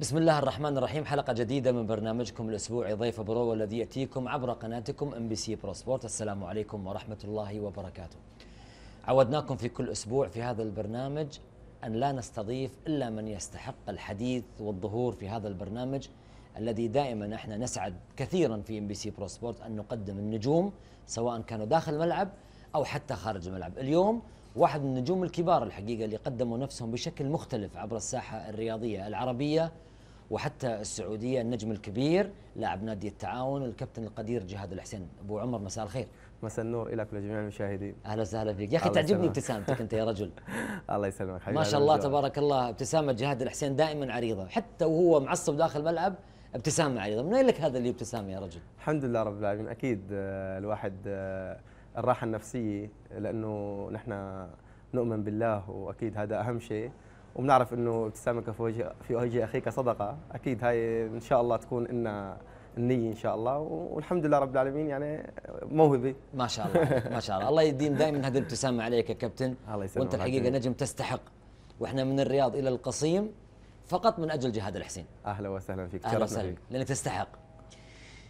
بسم الله الرحمن الرحيم حلقة جديدة من برنامجكم الأسبوعي ضيف برو الذي يأتيكم عبر قناتكم ام بي سي برو سبورت السلام عليكم ورحمة الله وبركاته عودناكم في كل أسبوع في هذا البرنامج أن لا نستضيف إلا من يستحق الحديث والظهور في هذا البرنامج الذي دائما احنا نسعد كثيرا في ام بي سي برو سبورت أن نقدم النجوم سواء كانوا داخل الملعب أو حتى خارج الملعب اليوم واحد من النجوم الكبار الحقيقة اللي قدموا نفسهم بشكل مختلف عبر الساحة الرياضية العربية وحتى السعوديه النجم الكبير لاعب نادي التعاون الكابتن القدير جهاد الحسين ابو عمر مساء الخير مساء النور لك ولجميع المشاهدين اهلا وسهلا فيك يا اخي تعجبني ابتسامتك انت يا رجل الله يسلمك حبيبي ما شاء الله تبارك الله ابتسامه جهاد الحسين دائما عريضه حتى وهو معصب داخل الملعب ابتسامه عريضه من لك هذا اللي ابتسامة يا رجل الحمد لله رب العالمين اكيد آه، الواحد آه، الراحه النفسيه لانه نحن نؤمن بالله واكيد هذا اهم شيء وبنعرف انه ابتسامك في وجه في وجه اخيك صدقه اكيد هاي ان شاء الله تكون إن النية إن شاء الله والحمد لله رب العالمين يعني موهبة ما شاء الله ما شاء الله الله يديم دائما هذه الابتسامة عليك يا كابتن الله يسلمك وأنت الحقيقة نجم تستحق وإحنا من الرياض إلى القصيم فقط من أجل جهاد الحسين أهلا وسهلا فيك أهلا وسهلا لأنك تستحق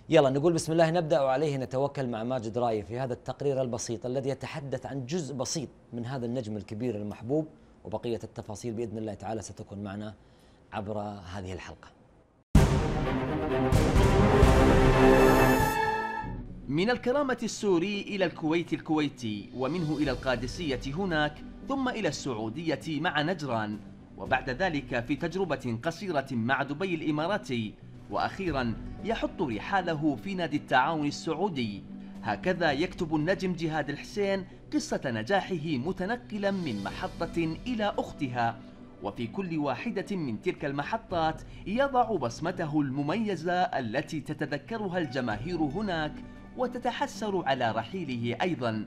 يلا نقول بسم الله نبدأ وعليه نتوكل مع ماجد راي في هذا التقرير البسيط الذي يتحدث عن جزء بسيط من هذا النجم الكبير المحبوب وبقية التفاصيل بإذن الله تعالى ستكون معنا عبر هذه الحلقة من الكرامة السوري إلى الكويت الكويتي ومنه إلى القادسية هناك ثم إلى السعودية مع نجران وبعد ذلك في تجربة قصيرة مع دبي الإماراتي وأخيرا يحط رحاله في نادي التعاون السعودي هكذا يكتب النجم جهاد الحسين قصة نجاحه متنقلا من محطة إلى أختها وفي كل واحدة من تلك المحطات يضع بصمته المميزة التي تتذكرها الجماهير هناك وتتحسر على رحيله أيضا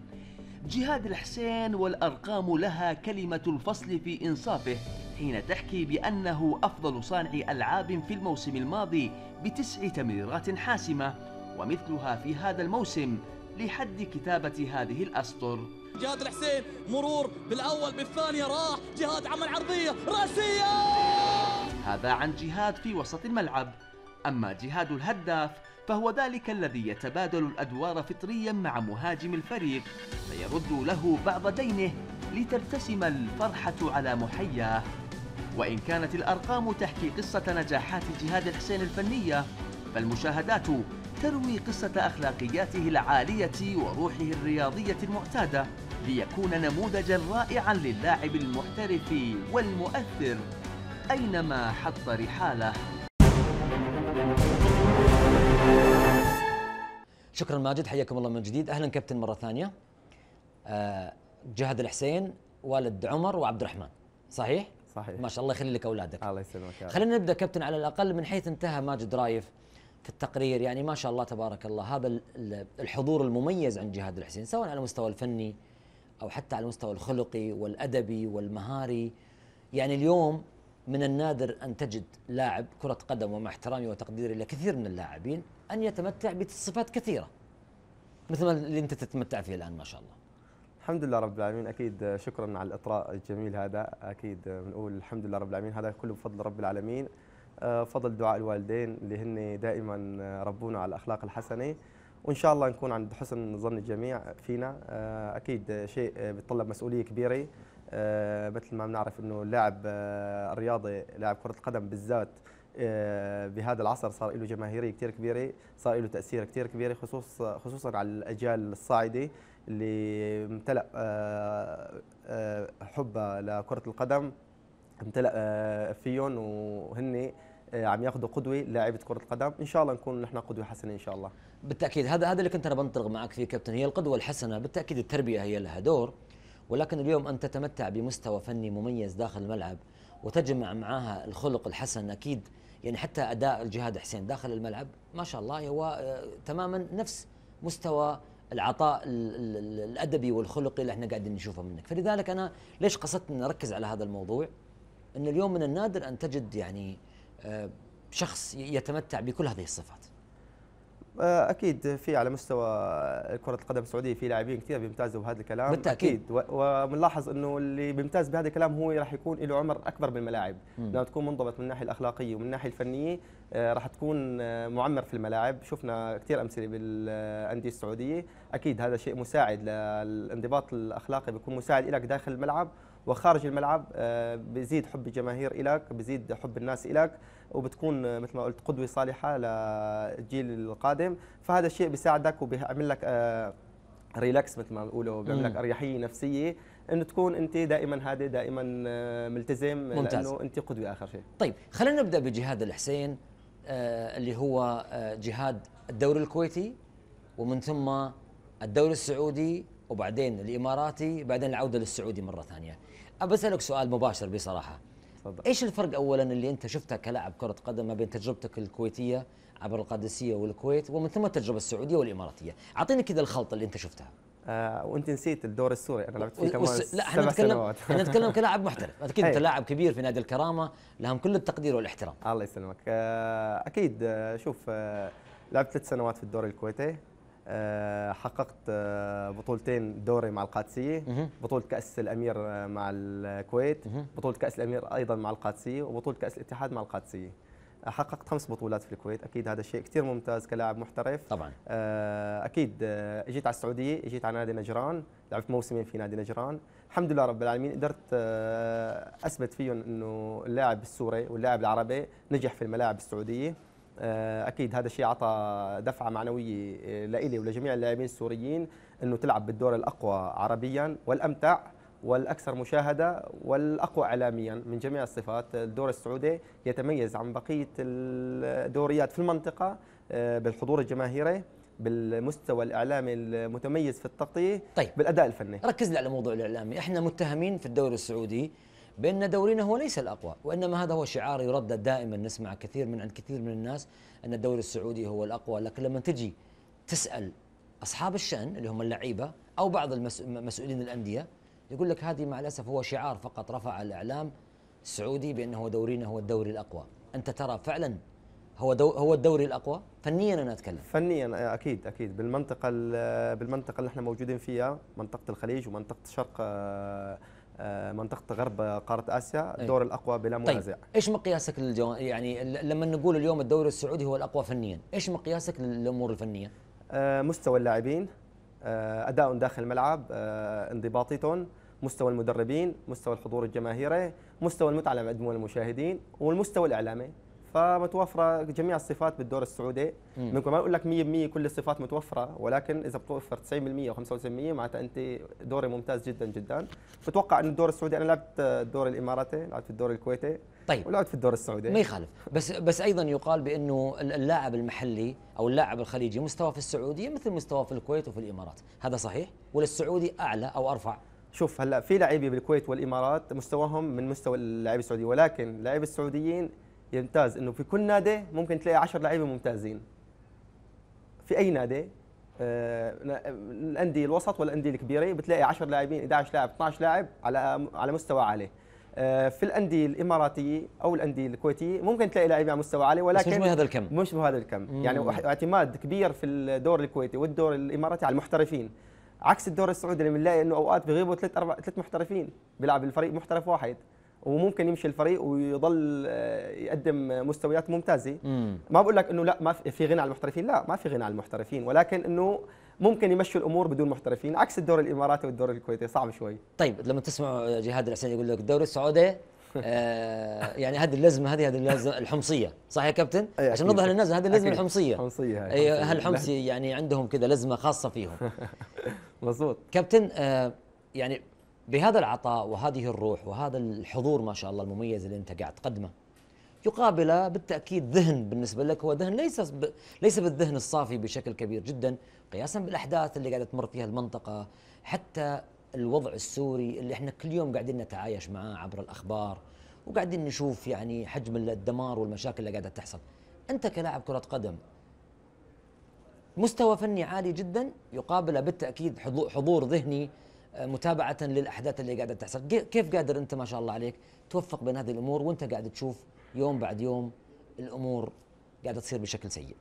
جهاد الحسين والأرقام لها كلمة الفصل في إنصافه حين تحكي بأنه أفضل صانع ألعاب في الموسم الماضي بتسع تمريرات حاسمة ومثلها في هذا الموسم لحد كتابة هذه الأسطر جهاد الحسين مرور بالأول بالثانية راح جهاد عمل عرضية رأسية هذا عن جهاد في وسط الملعب أما جهاد الهداف فهو ذلك الذي يتبادل الأدوار فطريا مع مهاجم الفريق فيرد له بعض دينه لترتسم الفرحة على محياه وإن كانت الأرقام تحكي قصة نجاحات جهاد الحسين الفنية فالمشاهدات تروي قصة أخلاقياته العالية وروحه الرياضية المعتادة ليكون نموذجا رائعا للاعب المحترف والمؤثر أينما حط رحاله شكرا ماجد حياكم الله من جديد اهلا كابتن مره ثانيه آه، جهاد الحسين والد عمر وعبد الرحمن صحيح صحيح ما شاء الله يخلي لك اولادك الله يسلمك خلينا نبدا كابتن على الاقل من حيث انتهى ماجد رايف في التقرير يعني ما شاء الله تبارك الله هذا الحضور المميز عند جهاد الحسين سواء على المستوى الفني او حتى على المستوى الخلقي والادبي والمهاري يعني اليوم من النادر ان تجد لاعب كره قدم ومع احترامي وتقديري لكثير من اللاعبين ان يتمتع بصفات كثيره مثل ما اللي انت تتمتع فيه الان ما شاء الله الحمد لله رب العالمين اكيد شكرا على الاطراء الجميل هذا اكيد بنقول الحمد لله رب العالمين هذا كله بفضل رب العالمين آه، فضل دعاء الوالدين اللي هن دائما آه، ربونا على الاخلاق الحسنه وان شاء الله نكون عند حسن ظن الجميع فينا آه، اكيد شيء بيتطلب مسؤوليه كبيره مثل ما بنعرف انه اللاعب الرياضي لاعب كره القدم بالذات بهذا العصر صار له جماهيريه كثير كبيره صار له تاثير كثير كبير خصوص خصوصا على الاجيال الصاعده اللي امتلأ حبها لكره القدم امتلأ فيهم وهن آه، عم ياخذوا قدوه لاعيبه كره القدم ان شاء الله نكون نحن قدوه حسنه ان شاء الله بالتاكيد هذا هذا اللي كنت انا بنطلق معك فيه كابتن هي القدوه الحسنه بالتاكيد التربيه هي لها دور ولكن اليوم ان تتمتع بمستوى فني مميز داخل الملعب وتجمع معها الخلق الحسن اكيد يعني حتى اداء الجهاد حسين داخل الملعب ما شاء الله هو آه، تماما نفس مستوى العطاء الادبي والخلقي اللي احنا قاعدين نشوفه منك فلذلك انا ليش قصدت اني نركز على هذا الموضوع ان اليوم من النادر ان تجد يعني آه، شخص يتمتع بكل هذه الصفات آه، اكيد في على مستوى كره القدم السعوديه في لاعبين كثير بيمتازوا بهذا الكلام بالتاكيد وبنلاحظ انه اللي بيمتاز بهذا الكلام هو راح يكون له عمر اكبر بالملاعب لما تكون منضبط من الناحيه الاخلاقيه ومن الناحيه الفنيه آه، راح تكون معمر في الملاعب شفنا كثير امثله بالانديه السعوديه اكيد هذا شيء مساعد للانضباط الاخلاقي بيكون مساعد لك داخل الملعب وخارج الملعب آه، بيزيد حب الجماهير إليك بيزيد حب الناس إليك وبتكون آه، مثل ما قلت قدوة صالحة للجيل القادم فهذا الشيء بيساعدك وبيعمل لك ريلاكس آه، مثل ما بيقولوا بيعمل لك اريحيه نفسيه انه تكون انت دائما هادئ دائما ملتزم ممتاز. لانه انت قدوه اخر شيء طيب خلينا نبدا بجهاد الحسين آه اللي هو آه جهاد الدوري الكويتي ومن ثم الدوري السعودي وبعدين الاماراتي بعدين العوده للسعودي مره ثانيه بسالك سؤال مباشر بصراحه تفضل ايش الفرق اولا اللي انت شفته كلاعب كره قدم ما بين تجربتك الكويتيه عبر القادسيه والكويت ومن ثم التجربه السعوديه والاماراتيه أعطيني كذا الخلطه اللي انت شفتها آه وانت نسيت الدور السوري انا لعبت فيه كمان وس... لا احنا نتكلم احنا نتكلم كلاعب محترف اكيد انت لاعب كبير في نادي الكرامه لهم كل التقدير والاحترام الله يسلمك آه اكيد آه شوف آه لعبت ثلاث سنوات في الدوري الكويتي آه، حققت آه، بطولتين دوري مع القادسيه بطوله كاس الامير آه، مع الكويت بطوله كاس الامير ايضا مع القادسيه وبطوله كاس الاتحاد مع القادسيه حققت خمس بطولات في الكويت اكيد هذا شيء كثير ممتاز كلاعب محترف طبعا اكيد اجيت على السعوديه اجيت على نادي نجران لعبت موسمين في نادي نجران الحمد لله رب العالمين قدرت اثبت فيهم انه اللاعب السوري واللاعب العربي نجح في الملاعب السعوديه آه، اكيد هذا الشيء اعطى دفعه معنويه آه، لإلي ولجميع اللاعبين السوريين انه تلعب بالدور الاقوى عربيا والامتع والاكثر مشاهده والاقوى اعلاميا من جميع الصفات الدور السعودي يتميز عن بقيه الدوريات في المنطقه آه، بالحضور الجماهيري بالمستوى الاعلامي المتميز في التغطيه طيب بالاداء الفني ركز لي على موضوع الاعلامي احنا متهمين في الدوري السعودي بأن دورينا هو ليس الأقوى وإنما هذا هو شعار يردد دائما نسمع كثير من عند كثير من الناس أن الدوري السعودي هو الأقوى لكن لما تجي تسأل أصحاب الشأن اللي هم اللعيبة أو بعض المسؤولين الأندية يقول لك هذه مع الأسف هو شعار فقط رفع الإعلام السعودي بأنه دورينا هو الدوري الأقوى أنت ترى فعلا هو دو هو الدوري الاقوى فنيا انا اتكلم فنيا اكيد اكيد بالمنطقه بالمنطقه اللي احنا موجودين فيها منطقه الخليج ومنطقه شرق آه، آه، منطقه غرب قاره اسيا الدور الاقوى بلا طيب، منازع طيب. ايش مقياسك للجو... يعني لما نقول اليوم الدوري السعودي هو الاقوى فنيا ايش مقياسك للامور الفنيه آه، مستوى اللاعبين آه، اداء داخل الملعب انضباطيتهم مستوى المدربين مستوى الحضور الجماهيري مستوى المتعه لمجموع المشاهدين والمستوى الاعلامي فمتوفره جميع الصفات بالدور السعودي ممكن ما اقول لك 100% كل الصفات متوفره ولكن اذا بتوفر 90% و 95% معناتها انت دوري ممتاز جدا جدا بتوقع انه الدور السعودي انا لعبت الدور الاماراتي لعبت في الدور الكويتي طيب ولعبت في الدور السعودي ما يخالف بس بس ايضا يقال بانه اللاعب المحلي او اللاعب الخليجي مستواه في السعوديه مثل مستواه في الكويت وفي الامارات هذا صحيح ولا السعودي اعلى او ارفع شوف هلا في لعيبه بالكويت والامارات مستواهم من مستوى اللعيبه السعوديه ولكن اللعيبه السعوديين يمتاز انه في كل نادي ممكن تلاقي 10 لعيبه ممتازين في اي نادي آه الانديه الوسط والانديه الكبيره بتلاقي 10 لاعبين 11 لاعب 12 لاعب على على مستوى عالي آه في الانديه الاماراتيه او الانديه الكويتيه ممكن تلاقي لاعبين على مستوى عالي ولكن مش بهذا الكم مش بهذا الكم مم. يعني اعتماد كبير في الدور الكويتي والدور الاماراتي على المحترفين عكس الدور السعودي اللي بنلاقي انه اوقات بيغيبوا ثلاث اربع ثلاث محترفين بيلعب الفريق محترف واحد وممكن يمشي الفريق ويضل آه، يقدم مستويات ممتازه ما بقول لك انه لا ما في غنى على المحترفين لا ما في غنى على المحترفين ولكن انه ممكن يمشوا الامور بدون محترفين عكس الدوري الاماراتي والدوري الكويتي صعب شوي طيب لما تسمع جهاد الحسين يقول لك الدوري السعودي آه يعني هذه اللزمه هذه هذه اللزمه الحمصيه صح يا كابتن عشان نظهر للناس هذه اللزمه أكيد. الحمصيه حمصيه هاي أيوة، الحمصي يعني عندهم كذا لزمه خاصه فيهم مظبوط كابتن آه يعني بهذا العطاء وهذه الروح وهذا الحضور ما شاء الله المميز اللي انت قاعد تقدمه يقابله بالتاكيد ذهن بالنسبه لك هو ذهن ليس ب... ليس بالذهن الصافي بشكل كبير جدا قياسا بالاحداث اللي قاعده تمر فيها المنطقه حتى الوضع السوري اللي احنا كل يوم قاعدين نتعايش معاه عبر الاخبار وقاعدين نشوف يعني حجم الدمار والمشاكل اللي قاعده تحصل انت كلاعب كره قدم مستوى فني عالي جدا يقابله بالتاكيد حضور ذهني متابعه للاحداث اللي قاعده تحصل كيف قادر انت ما شاء الله عليك توفق بين هذه الامور وانت قاعد تشوف يوم بعد يوم الامور قاعده تصير بشكل سيء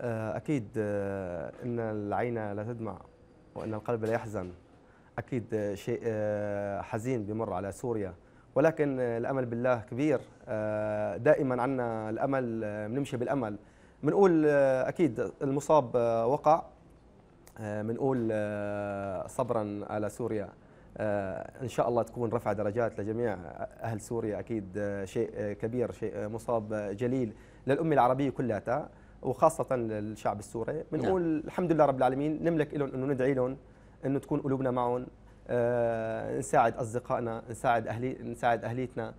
آه، اكيد آه، ان العين لا تدمع وان القلب لا يحزن اكيد آه، شيء حزين بمر على سوريا ولكن الامل بالله كبير دائما عنا الامل بنمشي بالامل بنقول اكيد المصاب وقع بنقول آه، آه، صبرا على سوريا آه، ان شاء الله تكون رفع درجات لجميع اهل سوريا اكيد شيء كبير شيء مصاب جليل للامه العربيه كلها وخاصه للشعب السوري بنقول نعم. الحمد لله رب العالمين نملك لهم انه ندعي لهم انه تكون قلوبنا معهم نساعد اصدقائنا نساعد اهلي نساعد اهليتنا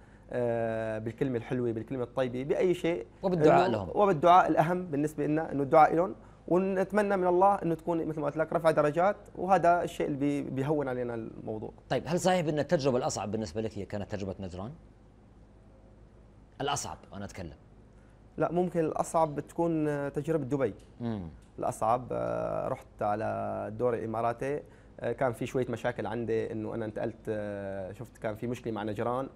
بالكلمه الحلوه بالكلمه الطيبه باي شيء وبالدعاء لهم وبالدعاء الاهم بالنسبه لنا انه الدعاء لهم ونتمنى من الله انه تكون مثل ما قلت لك رفع درجات وهذا الشيء اللي بيهون علينا الموضوع. طيب هل صحيح ان التجربه الاصعب بالنسبه لك هي كانت تجربه نجران؟ الاصعب انا اتكلم. لا ممكن الاصعب تكون تجربه دبي. امم الاصعب آه، رحت على الدوري الاماراتي آه، كان في شويه مشاكل عندي انه انا انتقلت آه، شفت كان في مشكله مع نجران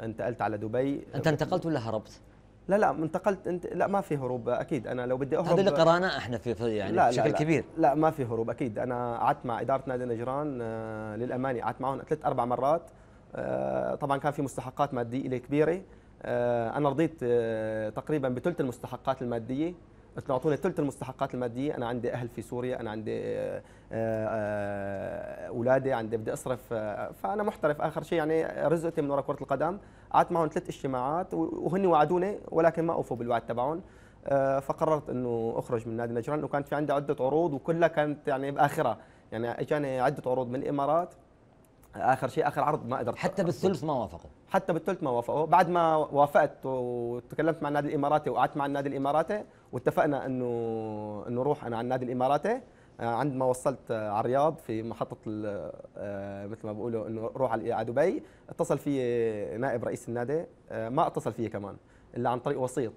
انتقلت على دبي انت انتقلت ولا هربت؟ لا لا انتقلت انت لا ما في هروب اكيد انا لو بدي اهرب هذا اللي قرانا احنا في يعني لا بشكل لا كبير لا, لا ما في هروب اكيد انا قعدت مع اداره نادي نجران آه، للامانه قعدت معهم ثلاث اربع مرات آه، طبعا كان في مستحقات ماديه كبيره آه، انا رضيت تقريبا بثلث المستحقات الماديه بس بيعطوني ثلث المستحقات الماديه انا عندي اهل في سوريا انا عندي اولادي آه، آه، عندي بدي اصرف آه، فانا محترف اخر شيء يعني رزقتي من وراء كره القدم قعدت معهم ثلاث اجتماعات وهن وعدوني ولكن ما اوفوا بالوعد تبعهم فقررت انه اخرج من نادي نجران وكانت في عندي عده عروض وكلها كانت يعني باخرها يعني اجاني عده عروض من الامارات اخر شيء اخر عرض ما قدرت حتى بالثلث ما وافقوا حتى بالثلث ما وافقوا بعد ما وافقت وتكلمت مع النادي الاماراتي وقعدت مع النادي الاماراتي واتفقنا انه انه روح انا على النادي الاماراتي آه، عندما وصلت آه، على الرياض في محطة آه، مثل ما بقولوا انه روح على دبي اتصل في نائب رئيس النادي ما اتصل فيه كمان الا عن طريق وسيط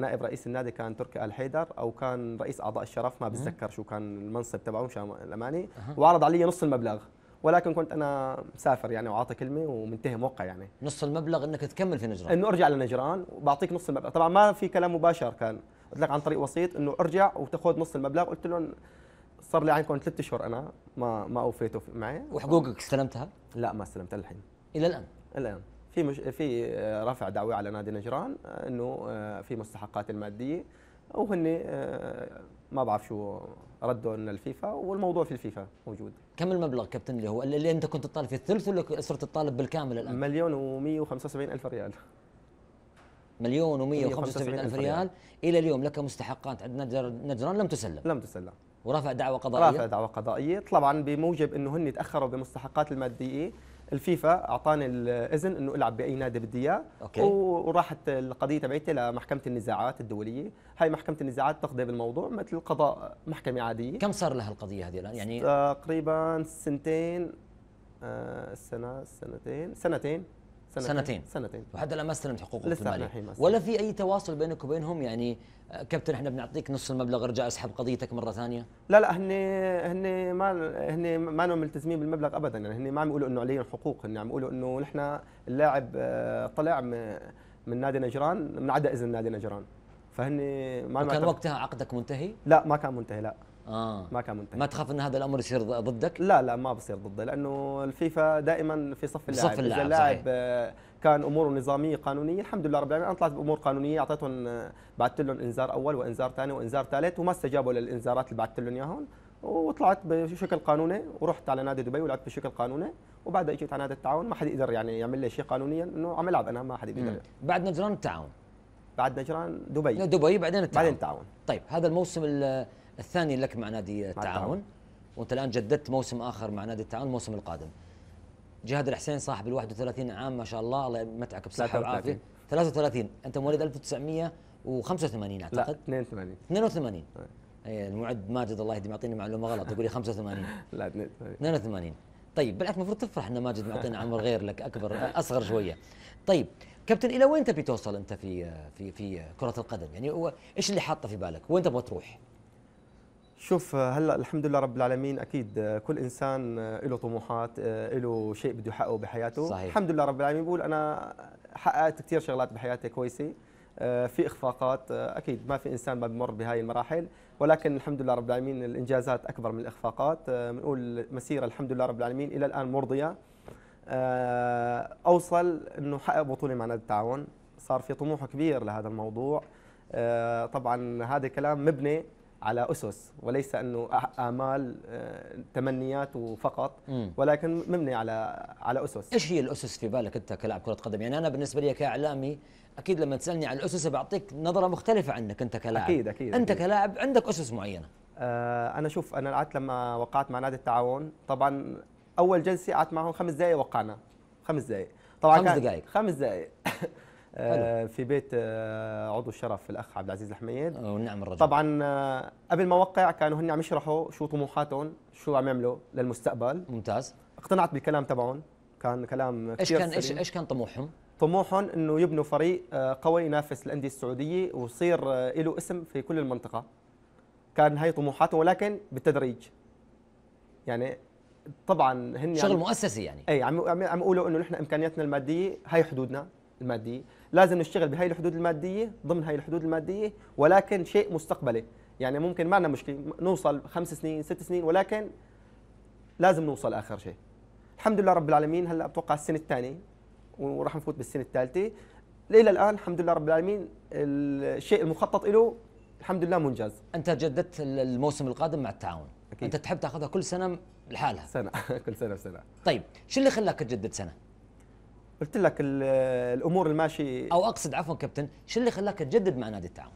نائب رئيس النادي كان تركي ال حيدر او كان رئيس اعضاء الشرف ما بتذكر شو كان المنصب تبعه مشان الاماني وعرض علي نص المبلغ ولكن كنت انا مسافر يعني وعاطي كلمه ومنتهي موقع يعني نص المبلغ انك تكمل في نجران انه ارجع لنجران وبعطيك نص المبلغ طبعا ما في كلام مباشر كان قلت لك عن طريق وسيط انه ارجع وتاخذ نص المبلغ قلت لهم صار لي عندكم ثلاث اشهر انا ما ما اوفيتوا معي وحقوقك استلمتها؟ لا ما استلمتها للحين الى الان الى الان في مش في رفع دعوه على نادي نجران انه آه، في مستحقات الماديه وهن آه، ما بعرف شو ردوا ان الفيفا والموضوع في الفيفا موجود كم المبلغ كابتن اللي هو اللي انت كنت تطالب فيه الثلث ولا صرت تطالب بالكامل الان؟ مليون و175 الف ريال مليون و175 الف ريال الى اليوم لك مستحقات عند نجران لم تسلم لم تسلم ورفع دعوه قضائيه رافع دعوه قضائيه طبعا بموجب انه هن تاخروا بمستحقات الماديه الفيفا اعطاني الاذن انه العب باي نادي بدي اياه وراحت القضيه تبعتي لمحكمه النزاعات الدوليه هاي محكمه النزاعات تقضي بالموضوع مثل قضاء محكمه عاديه كم صار لها القضيه هذه الان يعني تقريبا سنتين السنه آه، سنتين سنتين سنتين سنتين, سنتين. وحتى الان ما استلمت حقوقك لسه الماليه ولا في اي تواصل بينك وبينهم يعني آه، كابتن احنا بنعطيك نص المبلغ ارجع اسحب قضيتك مره ثانيه لا لا هن هن ما هن ما هم ملتزمين بالمبلغ ابدا يعني هن ما عم يقولوا انه عليهم حقوق هن عم يقولوا انه نحن اللاعب آه، طلع من نادي نجران من عدا اذن نادي نجران فهن ما كان وقتها عقدك منتهي؟ لا ما كان منتهي لا آه. ما كان منتهي ما تخاف ان هذا الامر يصير ضدك؟ لا لا ما بصير ضدي لانه الفيفا دائما في صف اللاعب صف اللاعب, اللاعب آه، كان اموره نظاميه قانونيه الحمد لله رب العالمين انا طلعت بامور قانونيه اعطيتهم آه، بعثت لهم انذار اول وانذار ثاني وانذار ثالث وما استجابوا للانذارات اللي بعثت لهم اياهم وطلعت بشكل قانوني ورحت على نادي دبي ولعبت بشكل قانوني وبعدها اجيت على نادي التعاون ما حد يقدر يعني يعمل لي شيء قانونيا انه عم العب انا ما حد يقدر بعد نجران التعاون بعد نجران دبي دبي بعدين التعاون بعدين التعاون طيب هذا الموسم الثاني لك مع نادي التعاون وانت الان جددت موسم اخر مع نادي التعاون الموسم القادم جهاد الحسين صاحب ال 31 عام ما شاء الله الله يمتعك بصحه وعافيه 33 انت مواليد 1985 اعتقد لا 82 82 اي المعد ماجد الله يهديه معطيني معلومه غلط يقول لي 85 لا 82 82 طيب بالعكس المفروض تفرح ان ماجد معطينا عمر غير لك اكبر اصغر شويه طيب كابتن الى وين تبي توصل انت في في في كره القدم يعني ايش اللي حاطه في بالك وين تبغى تروح شوف هلا الحمد لله رب العالمين اكيد آه، كل انسان آه، له طموحات آه، له شيء بده يحققه بحياته صحيح. الحمد لله رب العالمين بقول انا حققت كثير شغلات بحياتي كويسه في اخفاقات اكيد ما في انسان ما بمر بهاي المراحل ولكن الحمد لله رب العالمين الانجازات اكبر من الاخفاقات بنقول مسيره الحمد لله رب العالمين الى الان مرضيه اوصل انه حقق بطوله مع نادي التعاون صار في طموح كبير لهذا الموضوع طبعا هذا كلام مبني على اسس وليس انه امال آه، تمنيات وفقط ولكن مبني على على اسس ايش هي الاسس في بالك انت كلاعب كره قدم يعني انا بالنسبه لي كاعلامي اكيد لما تسالني عن الاسس بعطيك نظره مختلفه عنك انت كلاعب اكيد اكيد انت أكيد. كلاعب عندك اسس معينه آه انا شوف انا قعدت لما وقعت مع نادي التعاون طبعا اول جلسه قعدت معهم خمس دقائق وقعنا خمس دقائق طبعا خمس دقائق خمس دقائق حلو. آه، في بيت آه، عضو الشرف الاخ عبد العزيز الحميد والنعم الرجل طبعا آه، قبل ما اوقع كانوا هن عم يشرحوا شو طموحاتهم شو عم يعملوا للمستقبل ممتاز اقتنعت بالكلام تبعهم كان كلام ايش كان ايش ايش كان طموحهم؟ طموحهم انه يبنوا فريق قوي ينافس الانديه السعوديه ويصير له اسم في كل المنطقه كان هي طموحاتهم ولكن بالتدريج يعني طبعا هن شغل يعني مؤسسي يعني اي عم عم يقولوا انه نحن امكانياتنا الماديه هي حدودنا الماديه لازم نشتغل بهي الحدود الماديه ضمن هاي الحدود الماديه ولكن شيء مستقبلي يعني ممكن ما لنا مشكله نوصل خمس سنين ست سنين ولكن لازم نوصل اخر شيء الحمد لله رب العالمين هلا بتوقع السنه الثانيه وراح نفوت بالسنه الثالثه الى الان الحمد لله رب العالمين الشيء المخطط له الحمد لله منجز انت جددت الموسم القادم مع التعاون أكيد. انت تحب تاخذها كل سنه لحالها سنه كل سنه سنه طيب شو اللي خلاك تجدد سنه قلت لك الامور الماشي او اقصد عفوا كابتن شو اللي خلاك تجدد مع نادي التعاون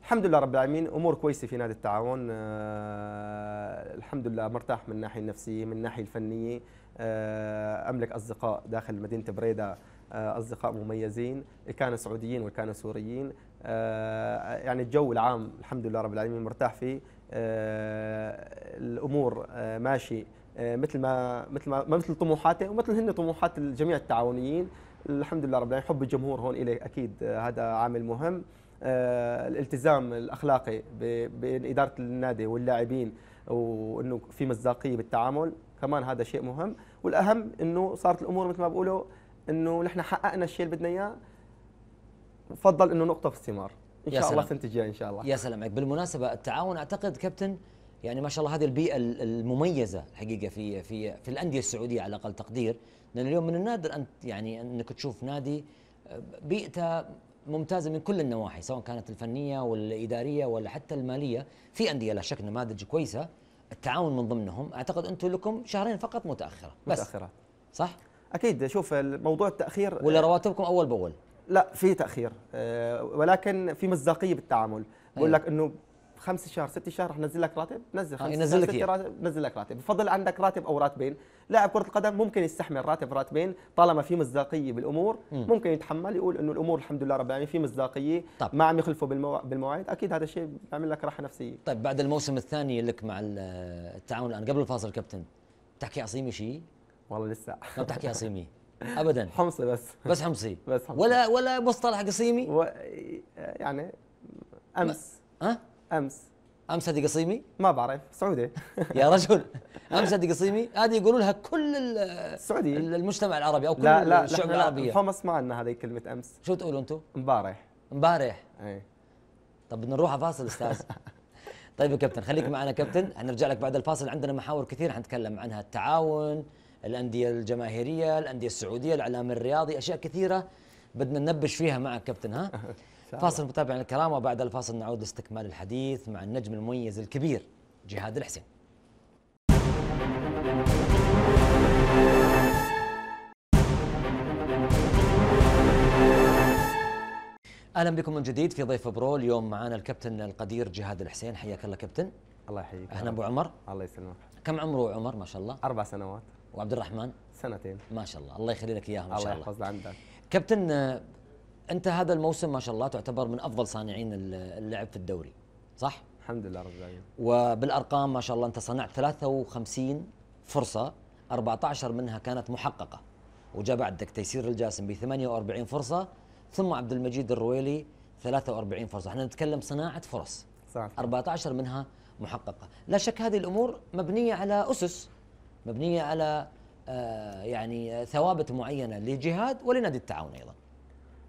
الحمد لله رب العالمين امور كويسه في نادي التعاون أه الحمد لله مرتاح من الناحيه النفسيه من الناحيه الفنيه أه املك اصدقاء داخل مدينه بريده أه اصدقاء مميزين كانوا سعوديين وكانوا سوريين أه يعني الجو العام الحمد لله رب العالمين مرتاح فيه أه الامور أه ماشي آه، مثل ما مثل ما مثل طموحاته ومثل هن طموحات جميع التعاونيين الحمد لله رب العالمين حب الجمهور هون إلي أكيد آه، هذا عامل مهم آه، الالتزام الأخلاقي بين إدارة النادي واللاعبين وأنه في مصداقية بالتعامل كمان هذا شيء مهم والأهم أنه صارت الأمور مثل ما بقولوا أنه نحن حققنا الشيء اللي بدنا إياه فضل أنه نقطة في الثمار إن شاء الله سنتجي الجاية إن شاء الله يا سلام عليك بالمناسبة التعاون أعتقد كابتن يعني ما شاء الله هذه البيئه المميزه حقيقه في في في الانديه السعوديه على اقل تقدير لان اليوم من النادر ان يعني انك تشوف نادي آه، بيئته ممتازه من كل النواحي سواء كانت الفنيه والاداريه ولا حتى الماليه في انديه لا شك نماذج كويسه التعاون من ضمنهم اعتقد انتم لكم شهرين فقط متاخره بس متاخره صح اكيد شوف الموضوع التاخير آه، ولا رواتبكم اول باول لا في تاخير آه، ولكن في مصداقيه بالتعامل بقول أيوة. لك انه خمس شهر ست شهر رح ننزل لك راتب نزل آه، خمس ينزل لك راتب نزل لك راتب بفضل عندك راتب او راتبين لاعب كره القدم ممكن يستحمل راتب راتبين طالما في مصداقيه بالامور مم. ممكن يتحمل يقول انه الامور الحمد لله رب العالمين في مصداقيه طب. ما عم يخلفوا بالمو... بالمواعيد اكيد هذا الشيء بيعمل لك راحه نفسيه طيب بعد الموسم الثاني لك مع التعاون الان قبل الفاصل كابتن تحكي عصيمي شيء والله لسه ما بتحكي عصيمي ابدا حمصي بس بس حمصي بس حمصي. ولا ولا مصطلح قصيمي و... يعني امس ها أه؟ امس امس هذه قصيمي؟ ما بعرف سعودي يا رجل امس هذه قصيمي هذه يقولوا لها كل السعودي المجتمع العربي او كل لا لا الشعب العربي لا ما عندنا هذه كلمه امس شو تقولوا انتم؟ امبارح امبارح اي طب بدنا نروح على فاصل استاذ طيب يا كابتن خليك معنا كابتن حنرجع لك بعد الفاصل عندنا محاور كثير حنتكلم عنها التعاون الانديه الجماهيريه الانديه السعوديه الاعلام الرياضي اشياء كثيره بدنا ننبش فيها معك كابتن ها فاصل متابعينا الكرام وبعد الفاصل نعود لاستكمال الحديث مع النجم المميز الكبير جهاد الحسين اهلا بكم من جديد في ضيف برو اليوم معنا الكابتن القدير جهاد الحسين حياك الله كابتن الله يحييك اهلا ابو عمر الله يسلمك كم عمره عمر ما شاء الله اربع سنوات وعبد الرحمن سنتين ما شاء الله الله يخلي لك اياهم ان شاء الله الله يحفظ عندك كابتن انت هذا الموسم ما شاء الله تعتبر من افضل صانعين اللعب في الدوري صح؟ الحمد لله رب العالمين وبالارقام ما شاء الله انت صنعت 53 فرصه 14 منها كانت محققه وجاء بعدك تيسير الجاسم ب 48 فرصه ثم عبد المجيد الرويلي 43 فرصه احنا نتكلم صناعه فرص صح. 14 منها محققه لا شك هذه الامور مبنيه على اسس مبنيه على آه يعني ثوابت معينه لجهاد ولنادي التعاون ايضا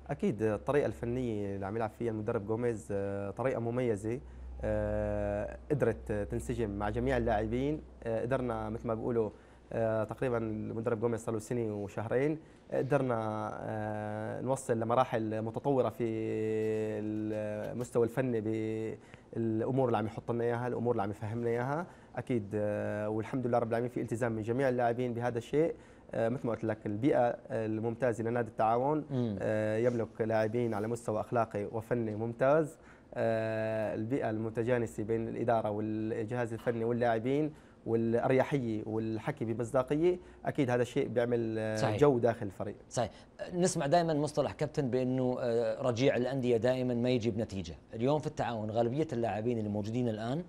اكيد الطريقه الفنيه اللي عم يلعب فيها المدرب جوميز آه، طريقه مميزه آه، قدرت تنسجم مع جميع اللاعبين آه، قدرنا مثل ما بيقولوا تقريبا المدرب جوميز صار له سنه وشهرين قدرنا نوصل لمراحل متطوره في المستوى الفني بالامور اللي عم يحط لنا اياها، الامور اللي عم يفهمنا اياها، اكيد والحمد لله رب العالمين في التزام من جميع اللاعبين بهذا الشيء آه، مثل ما قلت لك البيئه الممتازه لنادي التعاون آه، يملك لاعبين على مستوى اخلاقي وفني ممتاز آه، البيئه المتجانسه بين الاداره والجهاز الفني واللاعبين والاريحيه والحكي بمصداقيه اكيد هذا الشيء بيعمل صحيح. جو داخل الفريق صحيح نسمع دائما مصطلح كابتن بانه رجيع الانديه دائما ما يجيب نتيجه اليوم في التعاون غالبيه اللاعبين الموجودين الان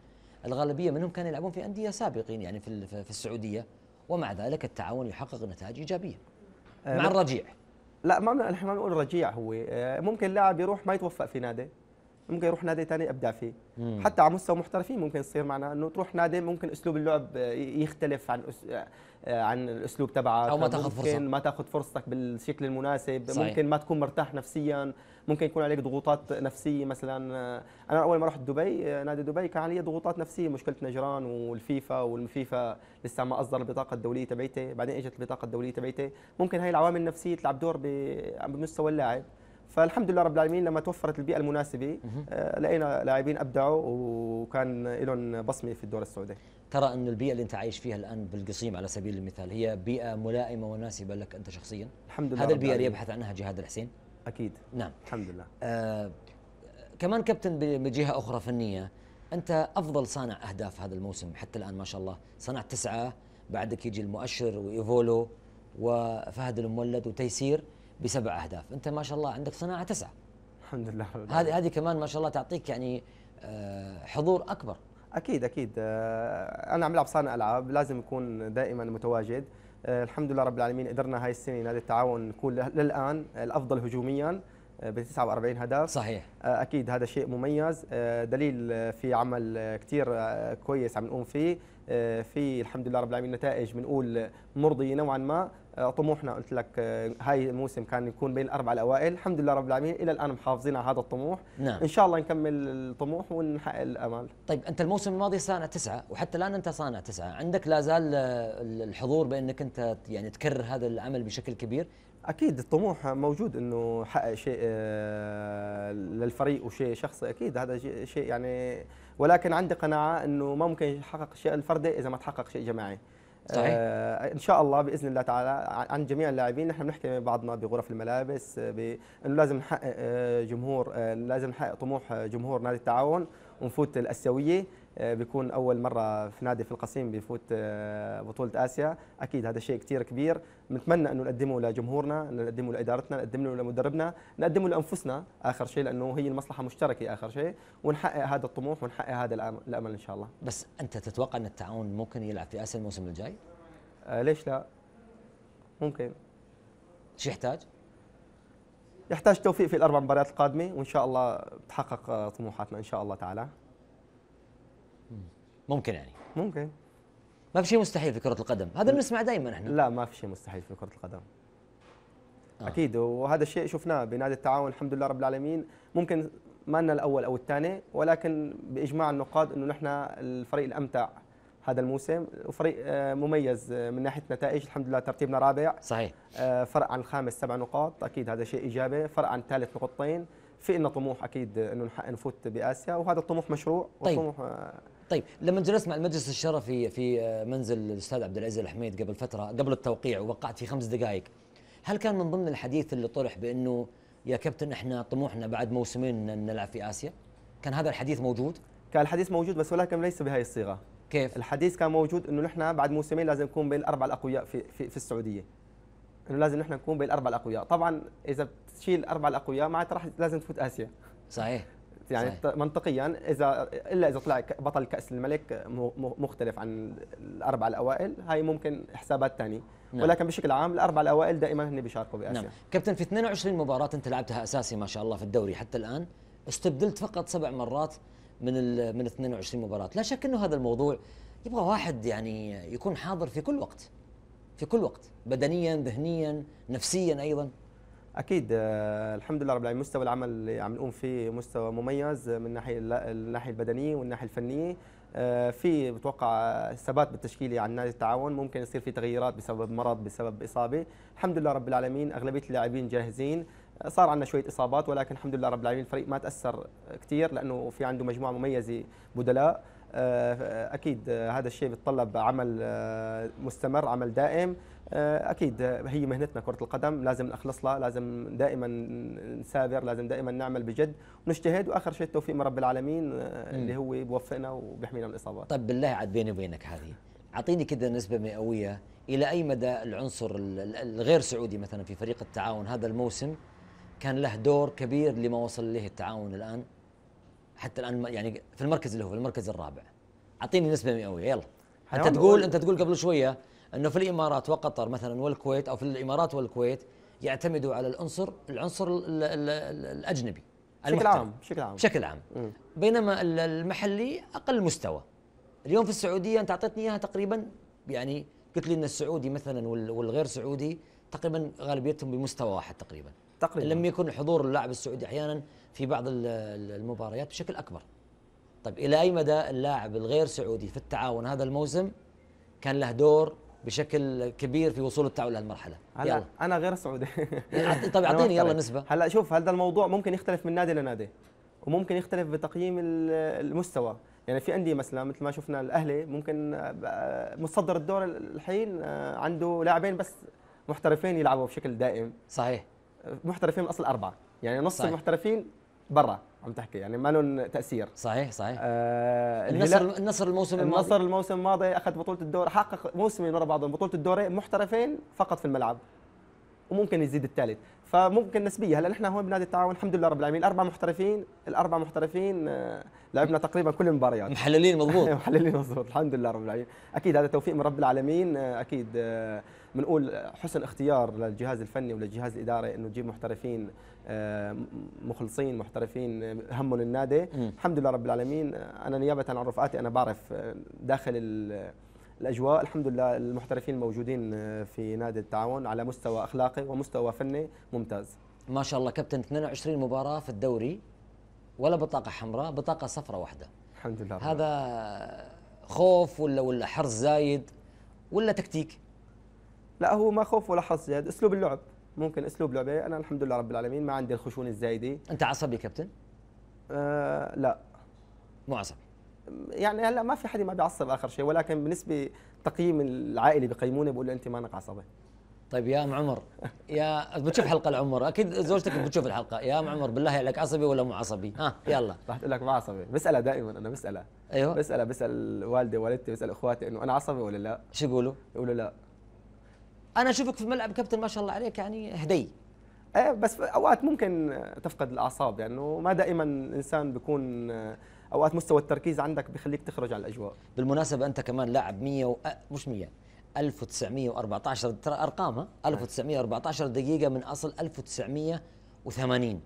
الغالبيه منهم كانوا يلعبون في انديه سابقين يعني في في السعوديه ومع ذلك التعاون يحقق نتائج ايجابيه آه، مع الرجيع لا ما نحن ما نقول رجيع هو آه، ممكن لاعب يروح ما يتوفق في نادي ممكن يروح نادي ثاني ابدع فيه مم. حتى على مستوى محترفين ممكن يصير معنا انه تروح نادي ممكن اسلوب اللعب يختلف عن أس... عن الاسلوب تبعك او ما تاخذ فرصه ممكن ما تاخذ فرصتك بالشكل المناسب صحيح. ممكن ما تكون مرتاح نفسيا ممكن يكون عليك ضغوطات نفسيه مثلا انا اول ما رحت دبي نادي دبي كان علي ضغوطات نفسيه مشكله نجران والفيفا والفيفا لسه ما اصدر البطاقه الدوليه تبعتي بعدين اجت البطاقه الدوليه تبعتي ممكن هاي العوامل النفسيه تلعب دور بمستوى اللاعب فالحمد لله رب العالمين لما توفرت البيئه المناسبه آه، لقينا لاعبين ابدعوا وكان لهم بصمه في الدوري السعودي ترى أن البيئة اللي أنت عايش فيها الآن بالقصيم على سبيل المثال هي بيئة ملائمة وناسبة لك أنت شخصيا الحمد لله هذا البيئة اللي يبحث عنها جهاد الحسين أكيد نعم الحمد لله آه كمان كابتن بجهة أخرى فنية أنت أفضل صانع أهداف هذا الموسم حتى الآن ما شاء الله صنعت تسعة بعدك يجي المؤشر وإيفولو وفهد المولد وتيسير بسبع اهداف انت ما شاء الله عندك صناعه تسعه الحمد لله هذه هذه كمان ما شاء الله تعطيك يعني آه، حضور اكبر اكيد اكيد آه، انا عم العب صانع العاب لازم اكون دائما متواجد آه، الحمد لله رب العالمين قدرنا هاي السنه نادي التعاون نكون للان الافضل هجوميا ب 49 هدف صحيح اكيد هذا شيء مميز دليل في عمل كثير كويس عم نقوم فيه آه، في الحمد لله رب العالمين نتائج بنقول مرضيه نوعا ما آه، طموحنا قلت لك آه، هاي الموسم كان يكون بين الاربع الاوائل الحمد لله رب العالمين الى الان محافظين على هذا الطموح نعم. ان شاء الله نكمل الطموح ونحقق الامال طيب انت الموسم الماضي صانع تسعه وحتى الان انت صانع تسعه عندك لا زال الحضور بانك انت يعني تكرر هذا العمل بشكل كبير اكيد الطموح موجود انه حقق شيء آه، للفريق وشيء شخصي اكيد هذا شيء يعني ولكن عندي قناعه انه ما ممكن يحقق الشيء الفردي اذا ما تحقق شيء جماعي صحيح. آه ان شاء الله باذن الله تعالى عن جميع اللاعبين نحن بنحكي مع بعضنا بغرف الملابس آه، انه لازم نحقق آه، جمهور لازم نحقق طموح جمهور نادي التعاون ونفوت الاسيويه آه، بيكون اول مره في نادي في القصيم بيفوت آه، بطوله اسيا اكيد هذا شيء كثير كبير نتمنى انه نقدمه لجمهورنا نقدمه لادارتنا نقدمه لمدربنا نقدمه لانفسنا اخر شيء لانه هي المصلحه مشتركه اخر شيء ونحقق هذا الطموح ونحقق هذا الامل ان شاء الله بس انت تتوقع ان التعاون ممكن يلعب في اسيا الموسم الجاي آه ليش لا ممكن شو يحتاج يحتاج توفيق في الاربع مباريات القادمه وان شاء الله تحقق آه، طموحاتنا ان شاء الله تعالى ممكن يعني ممكن ما في شيء مستحيل في كرة القدم، هذا بنسمع دائما احنا لا ما في شيء مستحيل في كرة القدم آه. اكيد وهذا الشيء شفناه بنادي التعاون الحمد لله رب العالمين ممكن ما لنا الاول او الثاني ولكن باجماع النقاد انه نحن الفريق الامتع هذا الموسم وفريق آه، مميز آه، من ناحيه نتائج الحمد لله ترتيبنا رابع صحيح آه، فرق عن الخامس سبع نقاط اكيد هذا شيء ايجابي فرق عن ثالث نقطتين في لنا طموح اكيد انه نفوت باسيا وهذا الطموح مشروع طيب. والطموح طيب لما جلست مع المجلس الشرفي في آه، منزل الاستاذ عبد العزيز الحميد قبل فتره قبل التوقيع ووقعت في خمس دقائق هل كان من ضمن الحديث اللي طرح بانه يا كابتن احنا طموحنا بعد موسمين ان نلعب في اسيا كان هذا الحديث موجود كان الحديث موجود بس ولكن ليس بهذه الصيغه كيف الحديث كان موجود انه نحن بعد موسمين لازم نكون بين الاربع الاقوياء في في, في السعوديه انه لازم نحن نكون بين الاربع الاقوياء طبعا اذا بتشيل الاربع الاقوياء معناتها راح لازم تفوت اسيا صحيح بالضبط يعني صحيح. منطقيا اذا الا اذا طلع بطل كاس الملك مختلف عن الاربعه الاوائل هاي ممكن حسابات ثانيه نعم. ولكن بشكل عام الاربعه الاوائل دائما هن بيشاركوا باسيا نعم. كابتن في 22 مباراه انت لعبتها اساسي ما شاء الله في الدوري حتى الان استبدلت فقط سبع مرات من من 22 مباراه لا شك انه هذا الموضوع يبغى واحد يعني يكون حاضر في كل وقت في كل وقت بدنيا ذهنيا نفسيا ايضا اكيد آه، الحمد لله رب العالمين مستوى العمل اللي عم نقوم فيه مستوى مميز آه، من الناحيه الناحيه البدنيه والناحيه الفنيه آه، في بتوقع ثبات بالتشكيله عن يعني نادي التعاون ممكن يصير في تغييرات بسبب مرض بسبب اصابه الحمد لله رب العالمين اغلبيه اللاعبين جاهزين صار عندنا شويه اصابات ولكن الحمد لله رب العالمين الفريق ما تاثر كثير لانه في عنده مجموعه مميزه بدلاء اكيد هذا الشيء بيتطلب عمل مستمر عمل دائم آه، اكيد آه، هي مهنتنا كره القدم لازم نخلص لها لازم دائما نسافر لازم دائما نعمل بجد ونجتهد واخر شيء التوفيق من رب العالمين آه، اللي هو بيوفقنا وبيحمينا من الاصابات طيب بالله عاد بيني وبينك هذه اعطيني كذا نسبه مئويه الى اي مدى العنصر الغير سعودي مثلا في فريق التعاون هذا الموسم كان له دور كبير لما وصل اليه التعاون الان حتى الان يعني في المركز اللي هو في المركز الرابع اعطيني نسبه مئويه يلا نعم. انت تقول انت تقول قبل شويه انه في الامارات وقطر مثلا والكويت او في الامارات والكويت يعتمدوا على العنصر العنصر الاجنبي بشكل عام بشكل عام بشكل عام بينما المحلي اقل مستوى اليوم في السعوديه انت اعطيتني اياها تقريبا يعني قلت لي ان السعودي مثلا والغير سعودي تقريبا غالبيتهم بمستوى واحد تقريبا تقريبا لم يكن حضور اللاعب السعودي احيانا في بعض المباريات بشكل اكبر طيب الى اي مدى اللاعب الغير سعودي في التعاون هذا الموسم كان له دور بشكل كبير في وصول التعاون لهالمرحله هلا انا غير سعودي يعني طيب اعطيني يلا نسبه هلا شوف هذا الموضوع ممكن يختلف من نادي لنادي وممكن يختلف بتقييم المستوى يعني في انديه مثلا مثل ما شفنا الاهلي ممكن آه، آه، متصدر الدور الحين آه، عنده لاعبين بس محترفين يلعبوا بشكل دائم صحيح محترفين من اصل اربعه يعني نص صحيح. المحترفين برا عم تحكي يعني ما لهم تاثير صحيح صحيح آه النصر النصر الموسم الماضي النصر الموسم الماضي اخذ بطوله الدوري حقق موسمين ورا بعضهم بطوله الدوري محترفين فقط في الملعب وممكن يزيد الثالث فممكن نسبيه هلا نحن هون بنادي التعاون الحمد لله رب العالمين الاربع محترفين الاربع محترفين آه، لعبنا تقريبا كل المباريات محللين مضبوط محللين مضبوط الحمد لله رب العالمين اكيد هذا توفيق من رب العالمين آه، اكيد آه، بنقول حسن اختيار للجهاز الفني وللجهاز الاداري انه تجيب محترفين آه، مخلصين محترفين همهم النادي الحمد لله رب العالمين انا نيابه عن رفقاتي انا بعرف آه، داخل الاجواء الحمد لله المحترفين الموجودين آه، في نادي التعاون على مستوى اخلاقي ومستوى فني ممتاز ما شاء الله كابتن 22 مباراه في الدوري ولا بطاقه حمراء بطاقه صفراء واحده الحمد لله هذا خوف ولا ولا حرص زايد ولا تكتيك لا هو ما خوف ولا حظ زياد اسلوب اللعب ممكن اسلوب لعبه انا الحمد لله رب العالمين ما عندي الخشونه الزايده انت عصبي كابتن آه لا مو عصبي يعني هلا ما في حدا ما بيعصب اخر شيء ولكن بالنسبه تقييم العائله بقيموني بقول انت مانك عصبي طيب يا ام عمر يا بتشوف حلقه العمر اكيد زوجتك بتشوف الحلقه يا ام عمر بالله عليك عصبي ولا مو عصبي ها يلا رح تقول لك ما عصبي بسالها دائما انا بسالها ايوه بسالها بسال والدي والدتي بسال اخواتي انه انا عصبي ولا لا شو يقولوا يقولوا لا انا اشوفك في الملعب كابتن ما شاء الله عليك يعني هدي ايه بس اوقات ممكن تفقد الاعصاب لانه يعني ما دائما الانسان بيكون آه، اوقات مستوى التركيز عندك بخليك تخرج على الاجواء بالمناسبه انت كمان لاعب 100 و... آه، مش 100 1914 ترى ارقامها 1914 أيوة. دقيقه من اصل 1980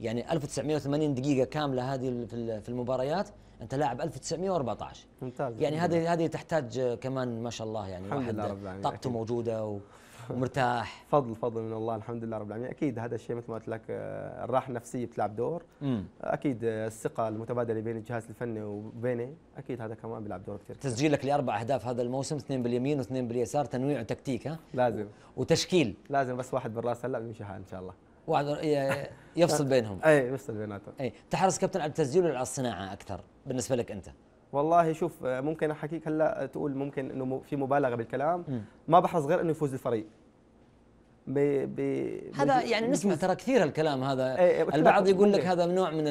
يعني 1980 دقيقه كامله هذه في المباريات انت لاعب 1914 ممتاز يعني هذه هذه تحتاج آه، كمان ما شاء الله يعني الحمد لله رب العالمين طاقته موجوده ومرتاح فضل فضل من الله الحمد لله رب العالمين اكيد هذا الشيء مثل ما قلت لك الراحه آه، النفسيه بتلعب دور مم. اكيد آه، الثقه المتبادله بين الجهاز الفني وبيني اكيد هذا كمان بيلعب دور كثير تسجيلك لاربع اهداف هذا الموسم اثنين باليمين واثنين باليسار تنويع وتكتيك ها لازم وتشكيل لازم بس واحد بالراس هلا بيمشي حال ان شاء الله واحد يفصل بينهم اي يفصل بيناتهم اي تحرص كابتن على التسجيل ولا على الصناعه اكثر بالنسبه لك انت؟ والله شوف ممكن احكيك هلا تقول ممكن انه في مبالغه بالكلام ما بحرص غير انه يفوز الفريق بي بي هذا يعني نسمع ترى كثير هالكلام هذا إيه، إيه، البعض يقول لك هذا نوع من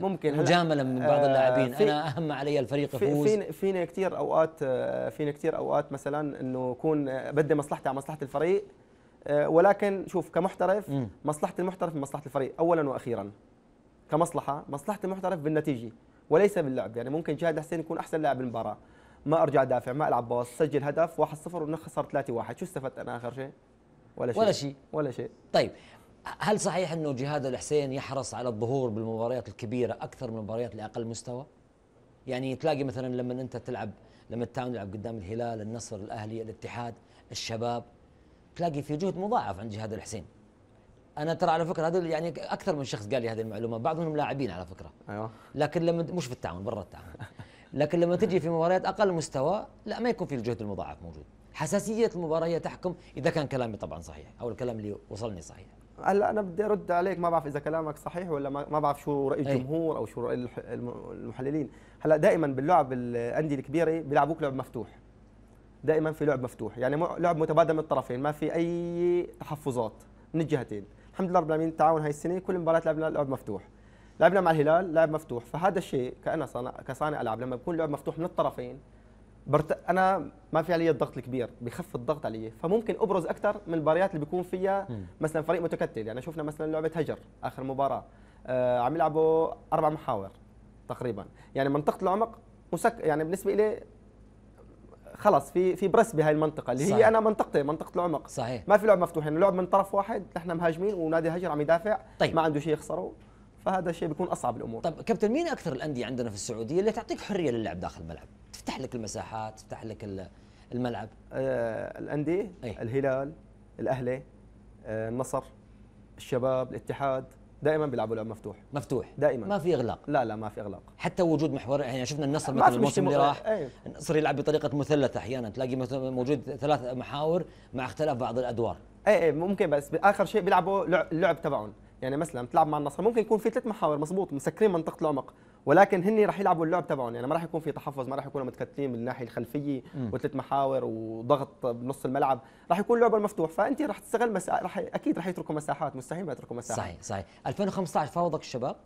ممكن المجامله من بعض اللاعبين آه، انا اهم علي الفريق يفوز في فينا كثير اوقات آه، فينا كثير اوقات مثلا انه يكون آه، بدي مصلحتي على مصلحه الفريق آه، ولكن شوف كمحترف مصلحه المحترف من مصلحه الفريق اولا واخيرا كمصلحه مصلحه المحترف بالنتيجه وليس باللعب يعني ممكن جهاد حسين يكون احسن لاعب بالمباراه ما ارجع دافع ما العب باص سجل هدف 1-0 ونخسر 3-1 شو استفدت انا اخر شيء ولا شيء ولا شيء ولا شيء طيب هل صحيح انه جهاد الحسين يحرص على الظهور بالمباريات الكبيره اكثر من المباريات لاقل مستوى يعني تلاقي مثلا لما انت تلعب لما التعاون يلعب قدام الهلال النصر الاهلي الاتحاد الشباب تلاقي في جهد مضاعف عند جهاد الحسين انا ترى على فكره هذول يعني اكثر من شخص قال لي هذه المعلومه بعض منهم لاعبين على فكره ايوه لكن لما مش في التعاون برا التعاون لكن لما تجي في مباريات اقل مستوى لا ما يكون في الجهد المضاعف موجود حساسيه المباراه هي تحكم اذا كان كلامي طبعا صحيح او الكلام اللي وصلني صحيح هلا انا بدي ارد عليك ما بعرف اذا كلامك صحيح ولا ما بعرف شو راي الجمهور او شو راي المحللين هلا دائما باللعب الانديه الكبيره بيلعبوك لعب مفتوح دائما في لعب مفتوح يعني لعب متبادل من الطرفين ما في اي تحفظات من الجهتين الحمد لله رب العالمين التعاون هاي السنه كل المباريات لعبنا لعب مفتوح لعبنا مع الهلال لعب مفتوح فهذا الشيء كانا صانع كصانع العاب لما بكون لعب مفتوح من الطرفين برت... انا ما في علي الضغط الكبير بخف الضغط علي فممكن ابرز اكثر من المباريات اللي بيكون فيها مثلا فريق متكتل يعني شفنا مثلا لعبه هجر اخر مباراه آه عم يلعبوا اربع محاور تقريبا يعني منطقه العمق مسك يعني بالنسبه لي خلاص في في برس بهاي المنطقه اللي صحيح. هي انا منطقتي منطقه العمق صحيح ما في لعب مفتوح يعني لعب من طرف واحد نحن مهاجمين ونادي هجر عم يدافع طيب. ما عنده شيء يخسره فهذا الشيء بيكون اصعب الامور طيب كابتن مين اكثر الانديه عندنا في السعوديه اللي تعطيك حريه للعب داخل الملعب تفتح لك المساحات تفتح لك الملعب آه الانديه أيه؟ الهلال الاهلي آه النصر الشباب الاتحاد دائما بيلعبوا لعب مفتوح مفتوح دائما ما في اغلاق لا لا ما في اغلاق حتى وجود محور يعني شفنا النصر مثلا الموسم اللي راح النصر إيه. يلعب بطريقه مثلثه احيانا تلاقي موجود ثلاث محاور مع اختلاف بعض الادوار اي اي ممكن بس اخر شيء بيلعبوا اللعب تبعهم يعني مثلا بتلعب مع النصر ممكن يكون في ثلاث محاور مزبوط مسكرين منطقه العمق ولكن هن رح يلعبوا اللعب تبعهم يعني ما رح يكون في تحفظ ما رح يكونوا متكتلين من الناحيه الخلفيه وثلاث محاور وضغط بنص الملعب رح يكون لعبه مفتوح فانت رح تستغل مسا... رح اكيد رح يتركوا مساحات مستحيل ما يتركوا مساحات صحيح صحيح 2015 فاوضك الشباب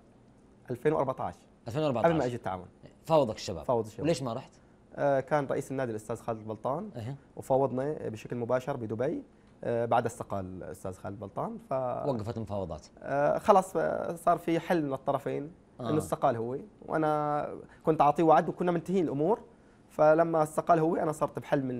2014 2014 قبل ما اجي التعاون فاوضك الشباب فاوض الشباب وليش ما رحت؟ آه كان رئيس النادي الاستاذ خالد البلطان أه. وفاوضنا بشكل مباشر بدبي آه، بعد استقال الاستاذ خالد بلطان ف وقفت المفاوضات آه خلاص آه، صار في حل من الطرفين آه. انه استقال هو وانا كنت اعطيه وعد وكنا منتهين الامور فلما استقال هو انا صرت بحل من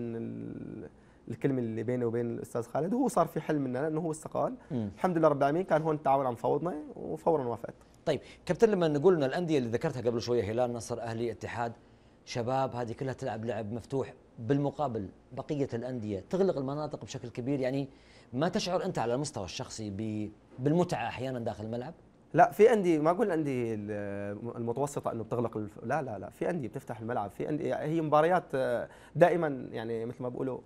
الكلمه اللي بيني وبين الاستاذ خالد وهو صار في حل مننا انه هو استقال م. الحمد لله رب العالمين كان هون التعاون عم فوضنا وفورا وافقت طيب كابتن لما نقول ان الانديه اللي ذكرتها قبل شويه هلال نصر اهلي اتحاد شباب هذه كلها تلعب لعب مفتوح بالمقابل بقيه الانديه تغلق المناطق بشكل كبير يعني ما تشعر انت على المستوى الشخصي بالمتعه احيانا داخل الملعب لا في عندي ما اقول عندي المتوسطه انه بتغلق الف... لا لا لا في عندي بتفتح الملعب في عندي هي مباريات آه، دائما يعني مثل ما بقولوا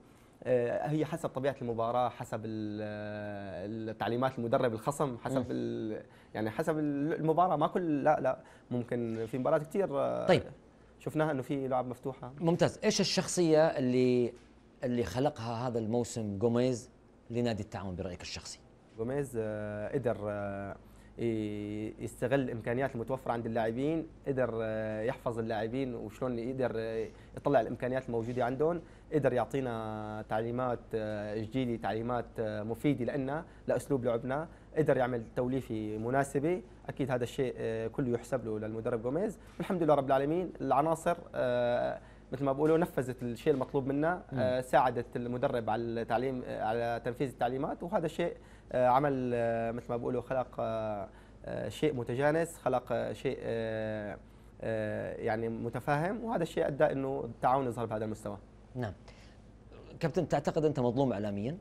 آه، هي حسب طبيعه المباراه حسب آه، التعليمات المدرب الخصم حسب ال... يعني حسب المباراه ما كل لا لا ممكن في مباريات كثير طيب شفناها انه في لعب مفتوحه ممتاز ايش الشخصيه اللي اللي خلقها هذا الموسم جوميز لنادي التعاون برايك الشخصي جوميز قدر يستغل الامكانيات المتوفره عند اللاعبين قدر آه، يحفظ اللاعبين وشلون يقدر آه، يطلع الامكانيات الموجوده عندهم قدر يعطينا تعليمات آه، جديده تعليمات مفيده لنا لاسلوب لعبنا قدر يعمل توليفه مناسبه اكيد هذا الشيء كله يحسب له للمدرب جوميز والحمد لله رب العالمين العناصر مثل ما بقولوا نفذت الشيء المطلوب منها آه ساعدت المدرب على التعليم على تنفيذ التعليمات وهذا الشيء آه عمل آه مثل ما بقولوا خلق آه،, آه شيء متجانس خلق آه شيء آه،, آه يعني متفاهم وهذا الشيء ادى انه التعاون يظهر بهذا المستوى. نعم. كابتن تعتقد انت مظلوم اعلاميا؟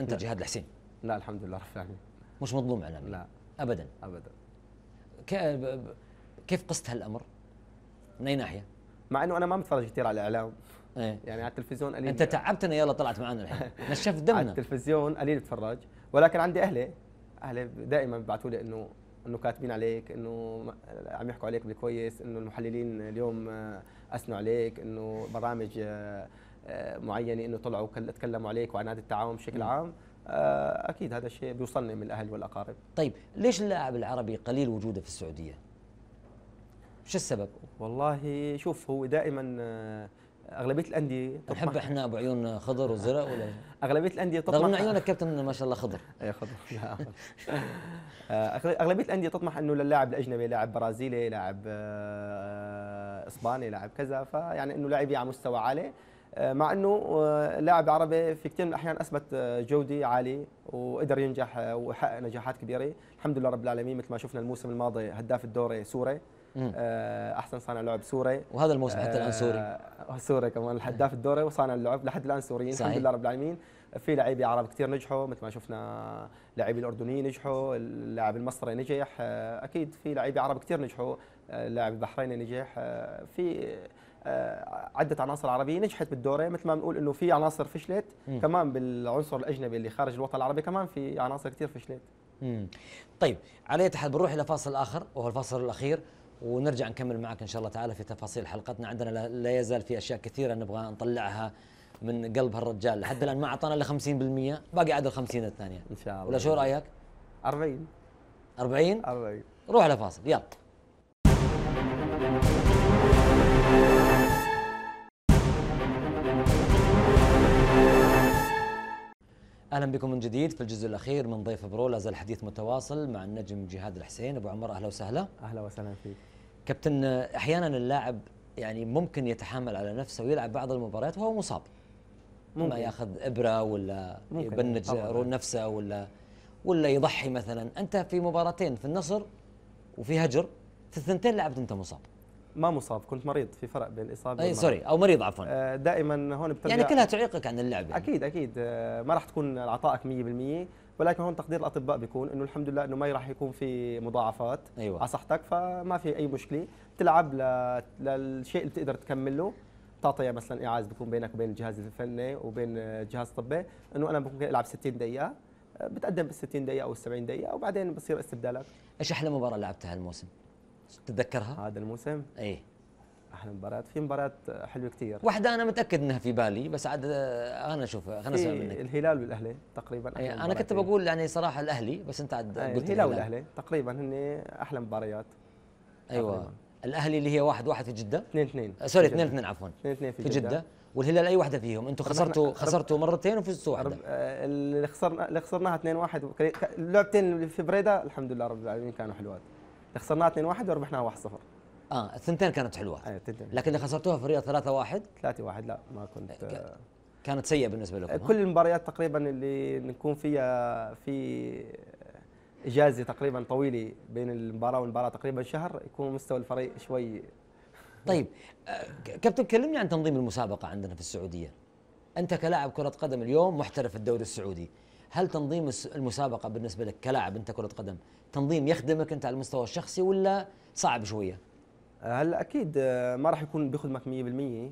انت لا. جهاد الحسين. لا الحمد لله رب العالمين. مش مظلوم اعلاميا؟ لا ابدا ابدا. كيف قست هالامر؟ من اي ناحيه؟ مع انه انا ما متفرج كثير على الاعلام ايه يعني على التلفزيون قليل انت تعبتنا يلا طلعت معنا الحين نشفت دمنا على التلفزيون قليل اتفرج ولكن عندي اهلي اهلي دائما بيبعثوا لي انه انه كاتبين عليك انه عم يحكوا عليك بالكويس انه المحللين اليوم آه، اثنوا عليك انه برامج آه، آه، معينه انه طلعوا تكلموا عليك وعن هذا التعاون بشكل عام اكيد هذا الشيء بيوصلني من الاهل والاقارب طيب ليش اللاعب العربي قليل وجوده في السعوديه شو السبب؟ والله شوف هو دائما آه، اغلبيه الانديه نحب احنا ابو عيون خضر وزرق ولا اغلبيه الانديه تطمح رغم عيونك كابتن ما شاء الله خضر اي خضر نعم. آه، اغلبيه الانديه تطمح انه للاعب الاجنبي لاعب برازيلي لاعب آه، اسباني لاعب كذا فيعني انه لاعب على مستوى عالي مع انه لاعب عربي في كثير من الاحيان اثبت جودي عالي وقدر ينجح ويحقق نجاحات كبيره الحمد لله رب العالمين مثل ما شفنا الموسم الماضي هداف الدوري سوري آه، احسن صانع لعب سوري وهذا الموسم حتى الان سوري آه، سوري كمان الهداف الدوري وصانع اللعب لحد الان سوريين الحمد لله رب العالمين في لعيبه عرب كثير نجحوا مثل ما شفنا لاعبي الاردنيين نجحوا اللاعب المصري نجح آه، اكيد في لعيبه عرب كثير نجحوا اللاعب البحريني نجح في عده عناصر عربيه نجحت بالدوره مثل ما بنقول انه في عناصر فشلت م. كمان بالعنصر الاجنبي اللي خارج الوطن العربي كمان في عناصر كثير فشلت م. طيب على حال بنروح الى فاصل اخر وهو الفاصل الاخير ونرجع نكمل معك ان شاء الله تعالى في تفاصيل حلقتنا عندنا لا يزال في اشياء كثيره نبغى نطلعها من قلب هالرجال لحد الان ما اعطانا الا 50% باقي عاد ال 50 الثانيه ان شاء الله ولا شو رايك 40 40 40 روح على فاصل يلا اهلا بكم من جديد في الجزء الاخير من ضيف برو لا زال الحديث متواصل مع النجم جهاد الحسين ابو عمر اهلا وسهلا اهلا وسهلا فيك كابتن احيانا اللاعب يعني ممكن يتحامل على نفسه ويلعب بعض المباريات وهو مصاب ممكن. ما ياخذ ابره ولا يبنج نفسه ولا ولا يضحي مثلا انت في مباراتين في النصر وفي هجر في الثنتين لعبت انت مصاب ما مصاب كنت مريض في فرق بين الاصابه اي سوري او مريض عفوا آه، دائما هون بترجع يعني كلها تعيقك عن اللعب يعني. اكيد اكيد آه، ما راح تكون عطائك 100% ولكن هون تقدير الاطباء بيكون انه الحمد لله انه ما راح يكون في مضاعفات أيوة. على صحتك فما في اي مشكله بتلعب ل... للشيء اللي بتقدر تكمله تعطيها مثلا اعاز بيكون بينك وبين الجهاز الفني وبين الجهاز الطبي انه انا ممكن العب 60 دقيقه بتقدم بال 60 دقيقه او 70 دقيقه وبعدين بصير استبدالك ايش احلى مباراه لعبتها هالموسم؟ تتذكرها؟ هذا الموسم؟ ايه احلى مباريات في مباريات حلوه كثير واحده انا متاكد انها في بالي بس عاد آه، انا اشوفها آه، خلينا نسمع إيه، منك الهلال والاهلي تقريبا إيه، انا كنت بقول يعني صراحه الاهلي بس انت عاد إيه، قلت الهلال والاهلي تقريبا هن احلى مباريات ايوه تقريباً. الاهلي اللي هي واحد واحد في جده 2 2 سوري 2 2 عفوا 2 2 في, في جده, جدة. والهلال اي واحده فيهم انتم خسرتوا خسرتوا مرتين وفزتوا واحده آه، اللي خسرنا اللي خسرناها 2 1 اللعبتين في بريده الحمد لله رب العالمين كانوا حلوات خسرناها 2 1 وربحناها 1 0 اه الثنتين كانت حلوه أيوة، لكن اللي خسرتوها في الرياض 3 1 3 1 لا ما كنت آه كانت سيئه بالنسبه لكم كل المباريات تقريبا اللي نكون فيها في اجازه تقريبا طويله بين المباراه والمباراه تقريبا شهر يكون مستوى الفريق شوي طيب آه، كابتن كلمني عن تنظيم المسابقه عندنا في السعوديه انت كلاعب كره قدم اليوم محترف في الدوري السعودي هل تنظيم المسابقه بالنسبه لك كلاعب انت كره قدم تنظيم يخدمك انت على المستوى الشخصي ولا صعب شويه هلا اكيد آه، ما راح يكون بيخدمك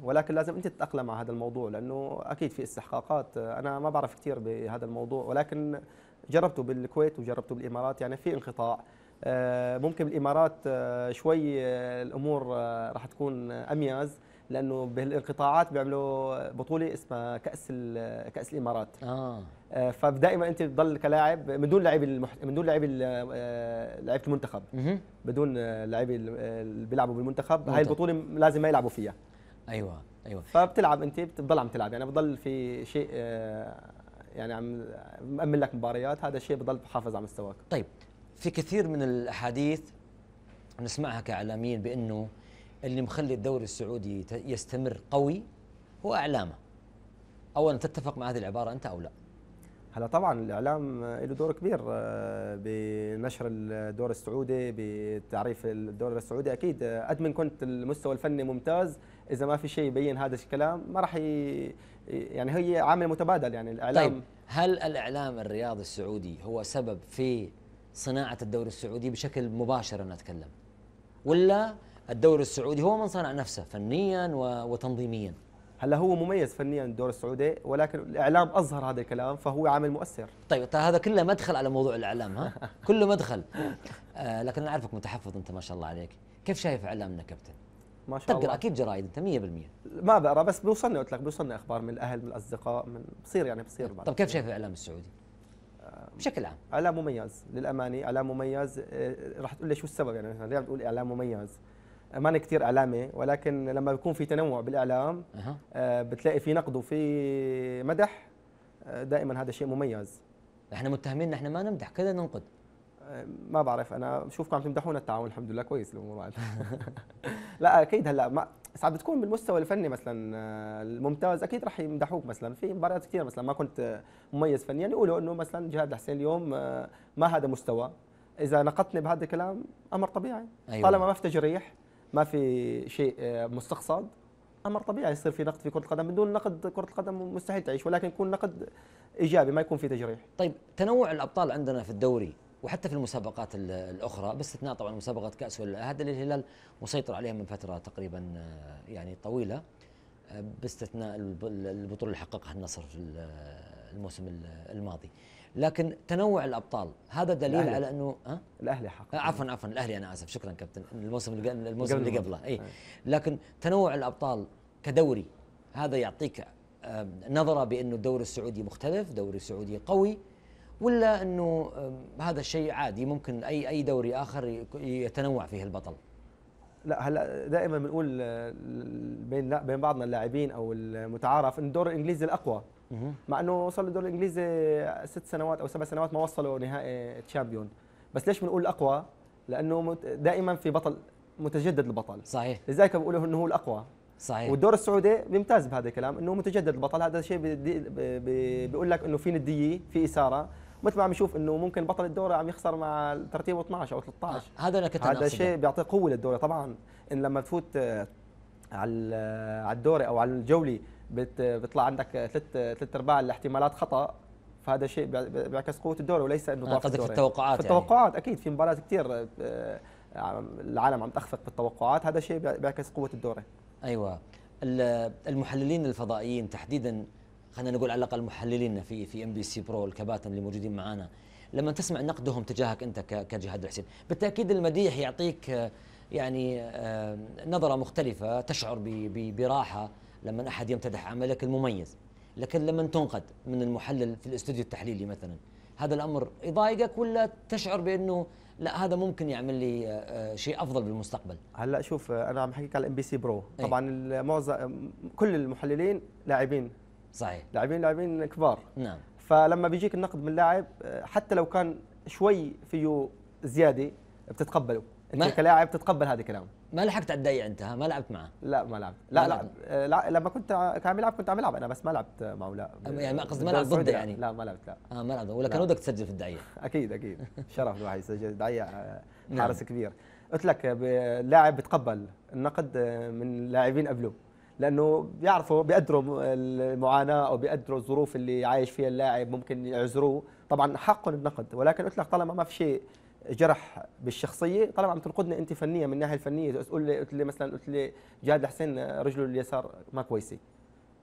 100% ولكن لازم انت تتاقلم مع هذا الموضوع لانه اكيد في استحقاقات آه، انا ما بعرف كثير بهذا الموضوع ولكن جربته بالكويت وجربته بالامارات يعني في انقطاع آه، ممكن بالامارات شوي الامور راح تكون اميز لانه بهالانقطاعات بيعملوا بطوله اسمها كاس كاس الامارات آه. آه، فدائما انت بتضل كلاعب من دون لاعب المح... من دون لاعب آه، لعيبه المنتخب بدون آه، لاعبي اللي بيلعبوا بالمنتخب هاي البطوله لازم ما يلعبوا فيها ايوه ايوه فبتلعب انت بتضل عم تلعب يعني بضل في شيء يعني عم مأمن لك مباريات هذا الشيء بضل بحافظ على مستواك طيب في كثير من الاحاديث نسمعها كاعلاميين بانه اللي مخلي الدوري السعودي يستمر قوي هو اعلامه اولا تتفق مع هذه العباره انت او لا هلا طبعا الاعلام له دور كبير آه، بنشر الدور السعودي بتعريف الدور السعودي اكيد قد آه، ما كنت المستوى الفني ممتاز اذا ما في شيء يبين هذا الكلام ما راح ي... يعني هي عامل متبادل يعني الاعلام طيب هل الاعلام الرياضي السعودي هو سبب في صناعه الدوري السعودي بشكل مباشر انا اتكلم ولا الدوري السعودي هو من صنع نفسه فنيا وتنظيميا هلا هو مميز فنيا الدور السعودي ولكن الاعلام اظهر هذا الكلام فهو عامل مؤثر طيب, طيب، هذا كله مدخل على موضوع الاعلام ها كله مدخل آه لكن انا اعرفك متحفظ انت ما شاء الله عليك كيف شايف اعلامنا كابتن ما شاء تقرا اكيد جرايد انت 100% ما بقرا بس بيوصلني قلت لك بيوصلني اخبار من الاهل من الاصدقاء من بصير يعني بصير طيب, طيب، كيف شايف الاعلام السعودي؟ بشكل عام اعلام مميز للامانه اعلام مميز آه، راح تقول لي شو السبب يعني مثلا ليه عم تقول اعلام مميز ماني كثير اعلامي ولكن لما بيكون في تنوع بالاعلام أه. بتلاقي في نقد وفي مدح آه، دائما هذا شيء مميز احنا متهمين نحن ما نمدح كذا ننقد آه، ما بعرف انا بشوفكم عم تمدحونا التعاون الحمد لله كويس الامور لا اكيد هلا ما ساعات بتكون بالمستوى الفني مثلا آه، الممتاز اكيد رح يمدحوك مثلا في مباريات كثير مثلا ما كنت مميز فنيا يعني يقولوا انه مثلا جهاد حسين اليوم ما هذا مستوى اذا نقدتني بهذا الكلام امر طبيعي أيوة. طالما ما في تجريح ما في شيء آه، مستقصد امر طبيعي يصير في نقد في كره القدم بدون نقد كره القدم مستحيل تعيش ولكن يكون نقد ايجابي ما يكون في تجريح طيب تنوع الابطال عندنا في الدوري وحتى في المسابقات الاخرى باستثناء طبعا مسابقه كاس هذا اللي الهلال مسيطر عليها من فتره تقريبا آه، يعني طويله آه، باستثناء البطوله اللي حققها النصر في الموسم الماضي. لكن تنوع الابطال هذا دليل على انه ها؟ الاهلي حق آه، عفوا عفوا الاهلي انا اسف شكرا كابتن الموسم الموسم اللي قبله اي آه. لكن تنوع الابطال كدوري هذا يعطيك آه، نظره بانه الدوري السعودي مختلف دوري سعودي قوي ولا انه هذا الشيء عادي ممكن اي اي دوري اخر يتنوع فيه البطل لا هلا دائما بنقول بين بين بعضنا اللاعبين او المتعارف ان الدوري الانجليزي الاقوى مع انه وصل للدوري الانجليزي ست سنوات او سبع سنوات ما وصلوا نهائي تشامبيون بس ليش بنقول الاقوى لانه دائما في بطل متجدد البطل صحيح لذلك بقولوا انه هو الاقوى صحيح والدور السعودي بيمتاز بهذا الكلام انه متجدد البطل هذا الشيء بيقول لك انه في نديه في اثاره مثل ما عم يشوف انه ممكن بطل الدوري عم يخسر مع ترتيبه 12 او 13 آه، هذا انا كنت هذا شيء بيعطي قوه للدوري طبعا ان لما تفوت آه، على الدوري او على الجولي بيطلع عندك ثلاث ثلاث ارباع الاحتمالات خطا فهذا شيء بيعكس قوه الدوري وليس انه ضعف الدوري في التوقعات في يعني. التوقعات يعني. اكيد في مباريات كثير آه، آه، العالم عم تخفق بالتوقعات هذا شيء بيعكس قوه الدوري ايوه المحللين الفضائيين تحديدا خلينا نقول على الاقل محللين في في ام بي سي برو الكباتن اللي موجودين معنا لما تسمع نقدهم تجاهك انت كجهاد الحسين بالتاكيد المديح يعطيك آه، يعني نظره مختلفه تشعر براحه لما احد يمتدح عملك المميز لكن لما تنقد من المحلل في الاستوديو التحليلي مثلا هذا الامر يضايقك ولا تشعر بانه لا هذا ممكن يعمل لي آه، آه، شيء افضل بالمستقبل هلا شوف آه، انا عم بحكيك على الام بي سي برو إيه. طبعا معظم كل المحللين لاعبين صحيح لاعبين لاعبين كبار نعم فلما بيجيك النقد من لاعب حتى لو كان شوي فيه زياده بتتقبله انت كلاعب بتتقبل هذا الكلام ما لحقت على الدقيقه انت ها ما لعبت معه لا ما لعبت لا لا, لا, لما كنت كان يلعب كنت عم العب انا بس ما لعبت معه لا يعني ما قصدي ما لعب ضده يعني لا ما لعبت لا اه ما لعبت ولا كان ودك تسجل في الدعيه اكيد اكيد شرف الواحد يسجل دعيه آه، نعم. حارس كبير قلت لك اللاعب بتقبل النقد آه، من لاعبين قبله لانه بيعرفوا بيقدروا المعاناه او بيقدروا الظروف اللي عايش فيها اللاعب ممكن يعذروه طبعا حقهم النقد ولكن قلت لك طالما ما في شيء جرح بالشخصيه طالما عم تنقدني انت فنيه من الناحيه الفنيه تقول لي قلت لي مثلا قلت لي جاد حسين رجله اليسار ما كويسه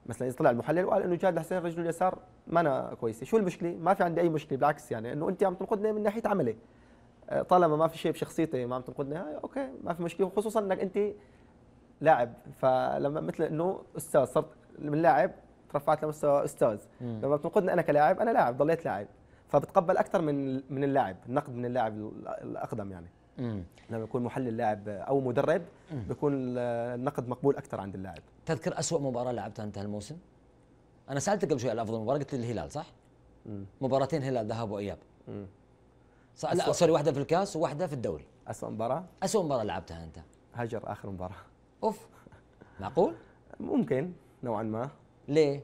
مثلا اذا طلع المحلل وقال انه جاد حسين رجله اليسار ما أنا كويسه شو المشكله ما في عندي اي مشكله بالعكس يعني انه انت عم تنقدني من ناحيه عملي آه، طالما ما في شيء بشخصيتي ما عم تنقدني آه، اوكي ما في مشكله خصوصا انك انت لاعب فلما مثل انه استاذ صرت من لاعب ترفعت لمستوى استاذ لما بتنقدني انا كلاعب انا لاعب ضليت لاعب فبتقبل اكثر من من اللاعب النقد من اللاعب الاقدم يعني امم لما يكون محلل لاعب او مدرب بيكون النقد مقبول اكثر عند اللاعب تذكر اسوء مباراه لعبتها انت هالموسم انا سالتك قبل شوي على افضل مباراه قلت لي الهلال صح مم. مباراتين هلال ذهاب واياب صح لا سوري واحده في الكاس وواحده في الدوري اسوء مباراه اسوء مباراه لعبتها انت هجر اخر مباراه اوف معقول ممكن نوعا ما ليه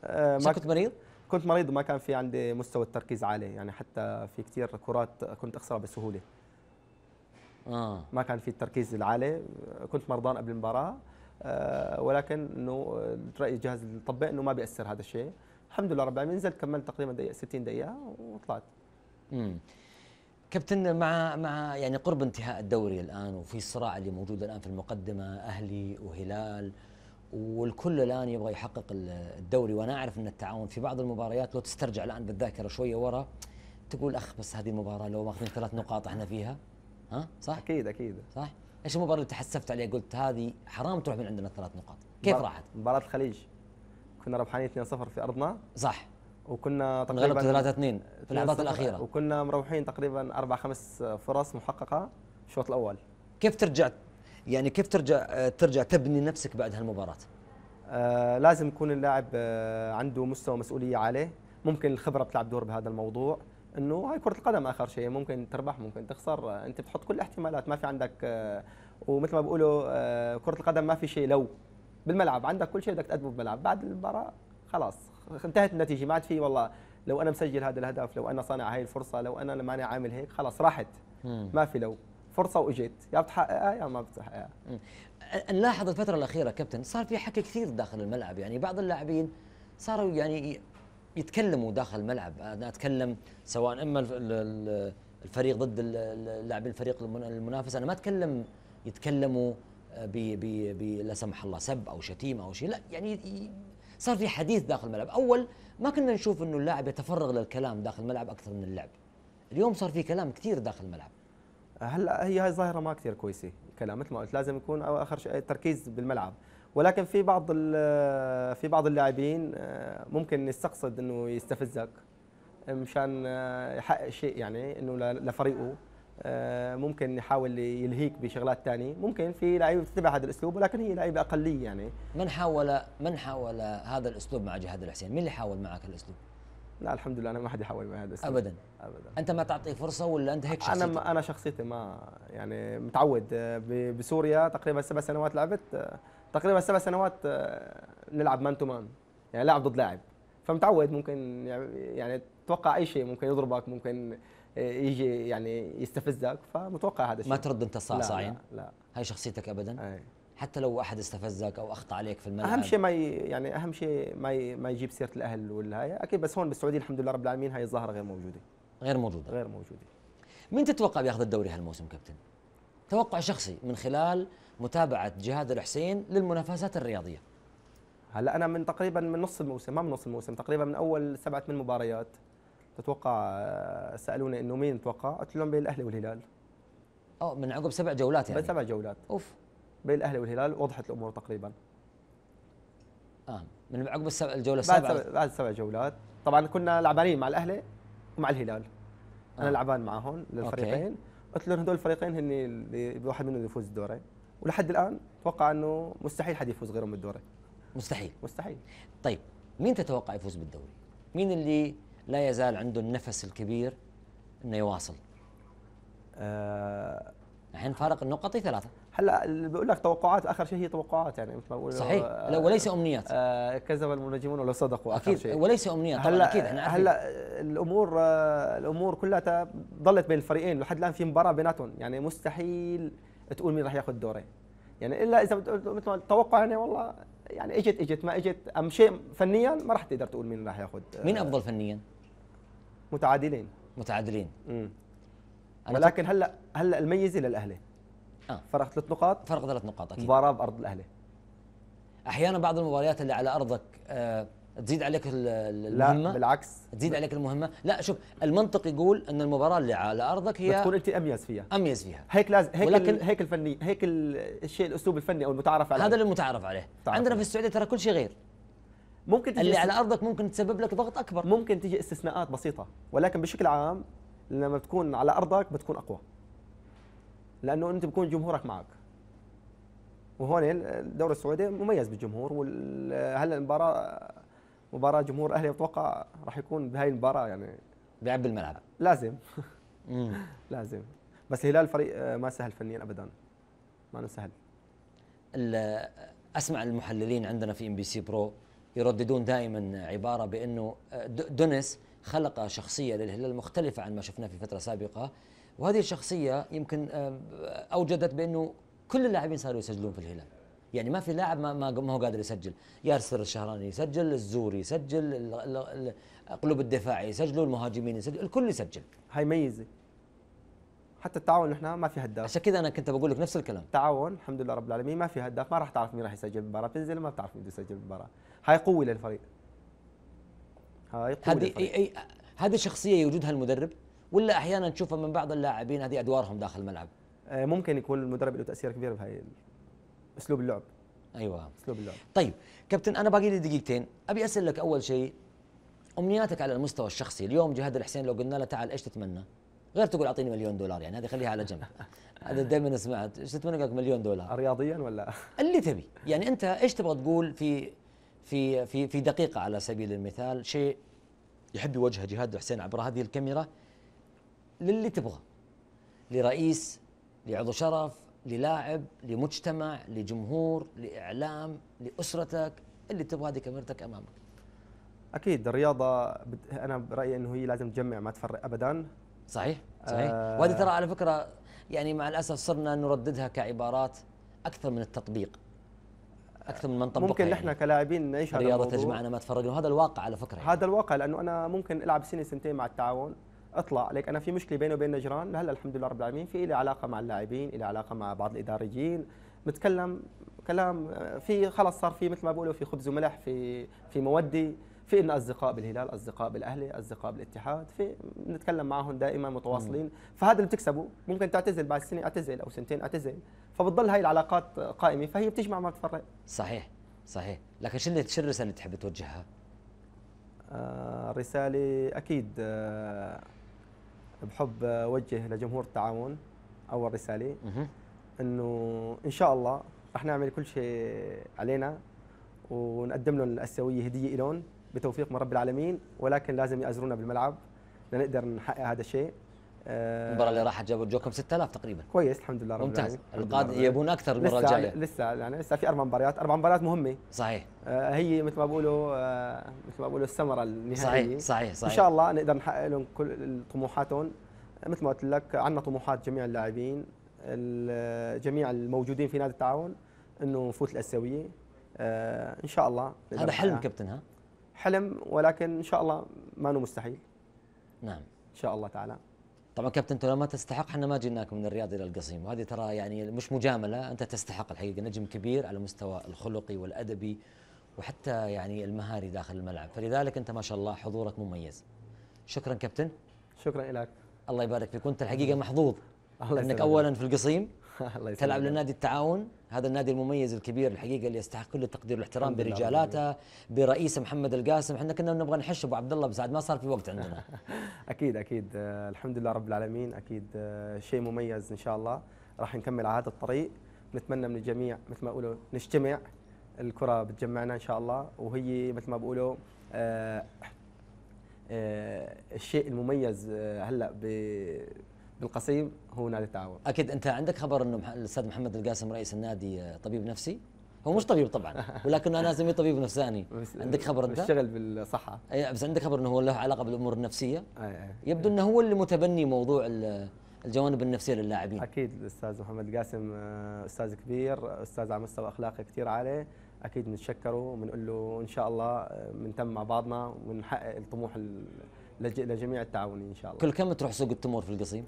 آه ما كنت مريض كنت مريض وما كان في عندي مستوى التركيز عالي يعني حتى في كثير كرات كنت اخسرها بسهوله آه. ما كان في التركيز العالي كنت مرضان قبل المباراه آه، ولكن انه راي الجهاز الطبي انه ما بياثر هذا الشيء الحمد لله رب العالمين نزلت كملت تقريبا دقيقه 60 دقيقه وطلعت امم كابتن مع مع يعني قرب انتهاء الدوري الان وفي الصراع اللي موجود الان في المقدمه اهلي وهلال والكل الان يبغى يحقق الدوري وانا اعرف ان التعاون في بعض المباريات لو تسترجع الان بالذاكره شويه ورا تقول اخ بس هذه المباراه لو ماخذين ثلاث نقاط احنا فيها ها صح؟ اكيد اكيد صح؟ ايش المباراه اللي تحسفت عليها قلت هذه حرام تروح من عندنا الثلاث نقاط؟ كيف راحت؟ مباراه الخليج كنا ربحانين 2-0 في ارضنا صح وكنا تقريبا 3 2 في اللحظات الاخيره وكنا مروحين تقريبا اربع خمس فرص محققه الشوط الاول كيف ترجع يعني كيف ترجع ترجع تبني نفسك بعد هالمباراه؟ آه لازم يكون اللاعب آه عنده مستوى مسؤوليه عليه، ممكن الخبره بتلعب دور بهذا الموضوع، انه هاي كره القدم اخر شيء ممكن تربح ممكن تخسر، آه، انت بتحط كل الاحتمالات ما في عندك آه ومثل ما بقولوا آه كره القدم ما في شيء لو بالملعب عندك كل شيء بدك تقدمه بالملعب، بعد المباراه خلاص انتهت النتيجه ما عاد في والله لو انا مسجل هذا الهدف لو انا صانع هاي الفرصه لو انا ماني عامل هيك خلاص راحت ما في لو فرصه واجيت يا بتحققها يا ما بتحققها نلاحظ الفتره الاخيره كابتن صار في حكي كثير داخل الملعب يعني بعض اللاعبين صاروا يعني يتكلموا داخل الملعب انا اتكلم سواء اما الفريق ضد اللاعبين الفريق المنافس انا ما اتكلم يتكلموا آه، ب ب ب لا سمح الله سب او شتيمه او شيء لا يعني صار في حديث داخل الملعب اول ما كنا نشوف انه اللاعب يتفرغ للكلام داخل الملعب اكثر من اللعب اليوم صار في كلام كثير داخل الملعب هلا هي هاي ظاهره ما كثير كويسه كلام مثل ما قلت لازم يكون اخر شيء تركيز بالملعب ولكن في بعض في بعض اللاعبين آه، ممكن يستقصد انه يستفزك مشان آه، يحقق شيء يعني انه لفريقه آه، ممكن يحاول يلهيك بشغلات ثانيه ممكن في لعيبه بتتبع هذا الاسلوب ولكن هي لعيبه اقليه يعني من حاول من حاول هذا الاسلوب مع جهاد الحسين مين اللي حاول معك الاسلوب لا الحمد لله انا ما حد يحاول معي هذا ابدا ابدا انت ما تعطيه فرصه ولا انت هيك شخصيتك؟ انا انا شخصيتي ما يعني متعود آه، بسوريا تقريبا سبع سنوات لعبت آه، تقريبا سبع سنوات آه، نلعب مان تو مان يعني لاعب ضد لاعب فمتعود ممكن يعني تتوقع يعني اي شيء ممكن يضربك ممكن يجي يعني يستفزك فمتوقع هذا الشيء ما ترد انت صعصعين لا, لا, لا هاي شخصيتك ابدا؟ أي. حتى لو احد استفزك او اخطا عليك في الملعب اهم شيء ما ي... يعني اهم شيء ما ي... ما يجيب سيره الاهل هاي اكيد بس هون بالسعوديه الحمد لله رب العالمين هاي الظاهره غير موجوده غير موجوده غير موجوده مين تتوقع بياخذ الدوري هالموسم كابتن توقع شخصي من خلال متابعه جهاد الحسين للمنافسات الرياضيه هلا انا من تقريبا من نص الموسم ما من نص الموسم تقريبا من اول سبعة من مباريات تتوقع آه، سالوني انه مين توقع قلت لهم بين الاهلي والهلال اه من عقب سبع جولات يعني سبع جولات اوف بين الاهلي والهلال وضحت الامور تقريبا اه من عقب السبع الجوله السابعه بعد سبع, بعد سبع جولات طبعا كنا لعبانين مع الاهلي ومع الهلال آه. انا لعبان معهم للفريقين قلت لهم هذول الفريقين هن اللي واحد منهم يفوز الدوري ولحد الان اتوقع انه مستحيل حد يفوز غيرهم بالدوري مستحيل مستحيل طيب مين تتوقع يفوز بالدوري؟ مين اللي لا يزال عنده النفس الكبير انه يواصل؟ آه. الحين آه فارق النقطي ثلاثة هلا اللي بقول لك توقعات اخر شيء هي توقعات يعني مثل ما بقول صحيح آه وليس امنيات آه، كذب المنجمون ولو صدقوا اكيد شيء. وليس امنيات هلا اكيد احنا هلا الامور آه، الامور كلها ضلت بين الفريقين لحد الان في مباراه بيناتهم يعني مستحيل تقول مين راح ياخذ دوري يعني الا اذا مثل ما التوقع يعني والله يعني اجت اجت ما اجت ام شيء فنيا ما راح تقدر تقول مين راح ياخذ آه، مين افضل فنيا؟ متعادلين متعادلين امم ولكن هلا هلا الميزه للاهلي آه. فرق ثلاث نقاط فرق ثلاث نقاط اكيد مباراه بارض الاهلي احيانا بعض المباريات اللي على ارضك آه تزيد عليك المهمه لا بالعكس تزيد عليك المهمه لا شوف المنطق يقول ان المباراه اللي على ارضك هي بتكون انت اميز فيها اميز فيها هيك لازم هيك ولكن هيك الفني هيك الشيء الاسلوب الفني او المتعارف عليه هذا اللي المتعارف عليه عندنا في السعوديه ترى كل شيء غير ممكن تجي اللي على ارضك ممكن تسبب لك ضغط اكبر ممكن تجي استثناءات بسيطه ولكن بشكل عام لما بتكون على ارضك بتكون اقوى لانه انت بكون جمهورك معك وهون الدوري السعودي مميز بالجمهور وهلا المباراه مباراه جمهور الاهلي اتوقع راح يكون بهاي المباراه يعني بيعبي الملعب لازم لازم بس هلال فريق آه، ما سهل فنيا ابدا ما سهل اسمع المحللين عندنا في ام بي سي برو يرددون دائما عباره بانه آه، دونيس خلق شخصيه للهلال مختلفه عن ما شفناه في فتره سابقه وهذه الشخصيه يمكن آه، اوجدت بانه كل اللاعبين صاروا يسجلون في الهلال يعني ما في لاعب ما ما هو قادر يسجل ياسر الشهراني يسجل الزوري يسجل قلوب الدفاع يسجلوا المهاجمين يسجل الكل يسجل هاي ميزه حتى التعاون احنا ما في هداف عشان كذا انا كنت بقول لك نفس الكلام تعاون الحمد لله رب العالمين ما في هداف ما راح تعرف مين راح يسجل بالمباراه بتنزل ما بتعرف مين يسجل بالمباراه هاي قوه للفريق هاي قوه هذه هذه شخصيه يوجدها المدرب ولا احيانا تشوفها من بعض اللاعبين هذه ادوارهم داخل الملعب آه، ممكن يكون المدرب له تاثير كبير بهاي اسلوب اللعب ايوه اسلوب اللعب طيب كابتن انا باقي لي دقيقتين ابي اسالك اول شيء امنياتك على المستوى الشخصي اليوم جهاد الحسين لو قلنا له تعال ايش تتمنى غير تقول اعطيني مليون دولار يعني هذه خليها على جنب هذا دائما سمعت ايش تتمنى لك مليون دولار رياضيا ولا اللي تبي يعني انت ايش تبغى تقول في في في في دقيقه على سبيل المثال شيء يحب يوجهه جهاد الحسين عبر هذه الكاميرا للي تبغى لرئيس لعضو شرف للاعب لمجتمع لجمهور لاعلام لاسرتك اللي تبغى هذه كاميرتك امامك اكيد الرياضه انا برايي انه هي لازم تجمع ما تفرق ابدا صحيح صحيح آه وهذه ترى على فكره يعني مع الاسف صرنا نرددها كعبارات اكثر من التطبيق اكثر من منطبق ممكن يعني. نحن كلاعبين نعيش هذا الرياضه تجمعنا ما تفرقنا وهذا الواقع على فكره هذا الواقع لانه انا ممكن العب سنه سنتين مع التعاون اطلع لك انا في مشكله بيني وبين نجران لهلا الحمد لله رب العالمين في لي علاقه مع اللاعبين لي علاقه مع بعض الاداريين بتكلم كلام في خلص صار في مثل ما بقولوا في خبز وملح في في موده في إن أصدقاء بالهلال أصدقاء بالأهلي أصدقاء بالاتحاد في نتكلم معهم دائما متواصلين فهذا اللي بتكسبه ممكن تعتزل بعد سنة اعتزل أو سنتين اعتزل فبتضل هاي العلاقات قائمة فهي بتجمع ما بتفرق صحيح صحيح لكن شنو شنو الرسالة اللي تحب توجهها؟ آه رسالة أكيد آه بحب اوجه لجمهور التعاون اول رساله انه ان شاء الله رح نعمل كل شيء علينا ونقدم لهم الاسيويه هديه لهم بتوفيق من رب العالمين ولكن لازم يأزرونا بالملعب لنقدر نحقق هذا الشيء آه، المباراة اللي راحت جابوا جوكم 6000 تقريبا كويس الحمد لله رب ممتاز القادم يبون اكثر المباراة الجاية يعني- لسه يعني لسه في اربع مباريات اربع مباريات مهمة صحيح آه هي مثل ما بقولوا آه مثل ما بقولوا الثمرة النهائية صحيح صحيح صحيح ان شاء الله نقدر نحقق لهم كل طموحاتهم مثل ما قلت لك عندنا طموحات جميع اللاعبين جميع الموجودين في نادي التعاون انه نفوت الاسيوية آه ان شاء الله هذا حلم كابتن ها حلم ولكن ان شاء الله ما مستحيل نعم ان شاء الله تعالى طبعا كابتن انت ما تستحق احنا ما جيناك من الرياض الى القصيم وهذه ترى يعني مش مجامله انت تستحق الحقيقه نجم كبير على المستوى الخلقي والادبي وحتى يعني المهاري داخل الملعب فلذلك انت ما شاء الله حضورك مميز شكرا كابتن شكرا لك الله يبارك فيك كنت الحقيقه محظوظ الله انك اولا في القصيم الله تلعب لنادي التعاون هذا النادي المميز الكبير الحقيقه اللي يستحق كل التقدير والاحترام برجالاته برئيسه محمد القاسم احنا كنا نبغى نحش ابو عبد الله بس عاد ما صار في وقت عندنا اكيد اكيد آه، الحمد لله رب العالمين اكيد آه، شيء مميز ان شاء الله راح نكمل على هذا الطريق نتمنى من الجميع مثل ما اقولوا نجتمع الكره بتجمعنا ان شاء الله وهي مثل ما بقولوا آه، الشيء المميز هلا بالقصيم هو نادي التعاون اكيد انت عندك خبر انه الاستاذ محمد القاسم رئيس النادي آه، طبيب نفسي هو مش طبيب طبعا ولكنه انا اسميه طبيب نفساني عندك خبر انت بشتغل بالصحه اي بس عندك خبر انه هو له علاقه بالامور النفسيه يبدو انه هو اللي متبني موضوع الجوانب النفسيه للاعبين اكيد الاستاذ محمد القاسم آه، استاذ كبير استاذ على مستوى اخلاقي كثير عالي اكيد بنتشكره وبنقول له ان شاء الله آه، بنتم مع بعضنا ونحقق الطموح لجميع التعاونين ان شاء الله كل كم تروح سوق التمور في القصيم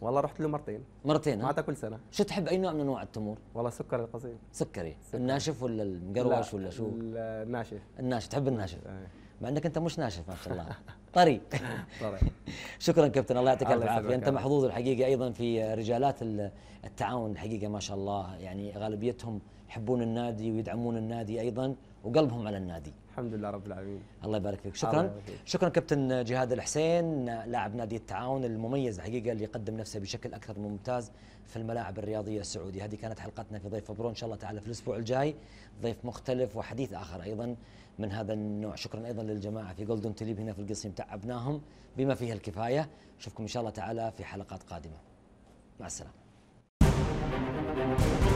والله رحت له مرتين مرتين معناتها كل سنه شو تحب اي نوع من انواع التمور؟ والله سكر القصير سكري سكري الناشف ولا المقروش ولا شو؟ الناشف الناشف تحب الناشف إيه. مع انك انت مش ناشف ما شاء الله طري طري شكرا كابتن الله يعطيك الف عافيه انت محظوظ الحقيقه ايضا في رجالات التعاون الحقيقه ما شاء الله يعني غالبيتهم يحبون النادي ويدعمون النادي ايضا وقلبهم على النادي الحمد لله رب العالمين الله يبارك فيك شكرا شكرا كابتن جهاد الحسين لاعب نادي التعاون المميز الحقيقه اللي يقدم نفسه بشكل اكثر من ممتاز في الملاعب الرياضيه السعوديه هذه كانت حلقتنا في ضيف برو ان شاء الله تعالى في الاسبوع الجاي ضيف مختلف وحديث اخر ايضا من هذا النوع شكرا ايضا للجماعه في جولدن تليب هنا في القصيم تعبناهم بما فيه الكفايه نشوفكم ان شاء الله تعالى في حلقات قادمه مع السلامه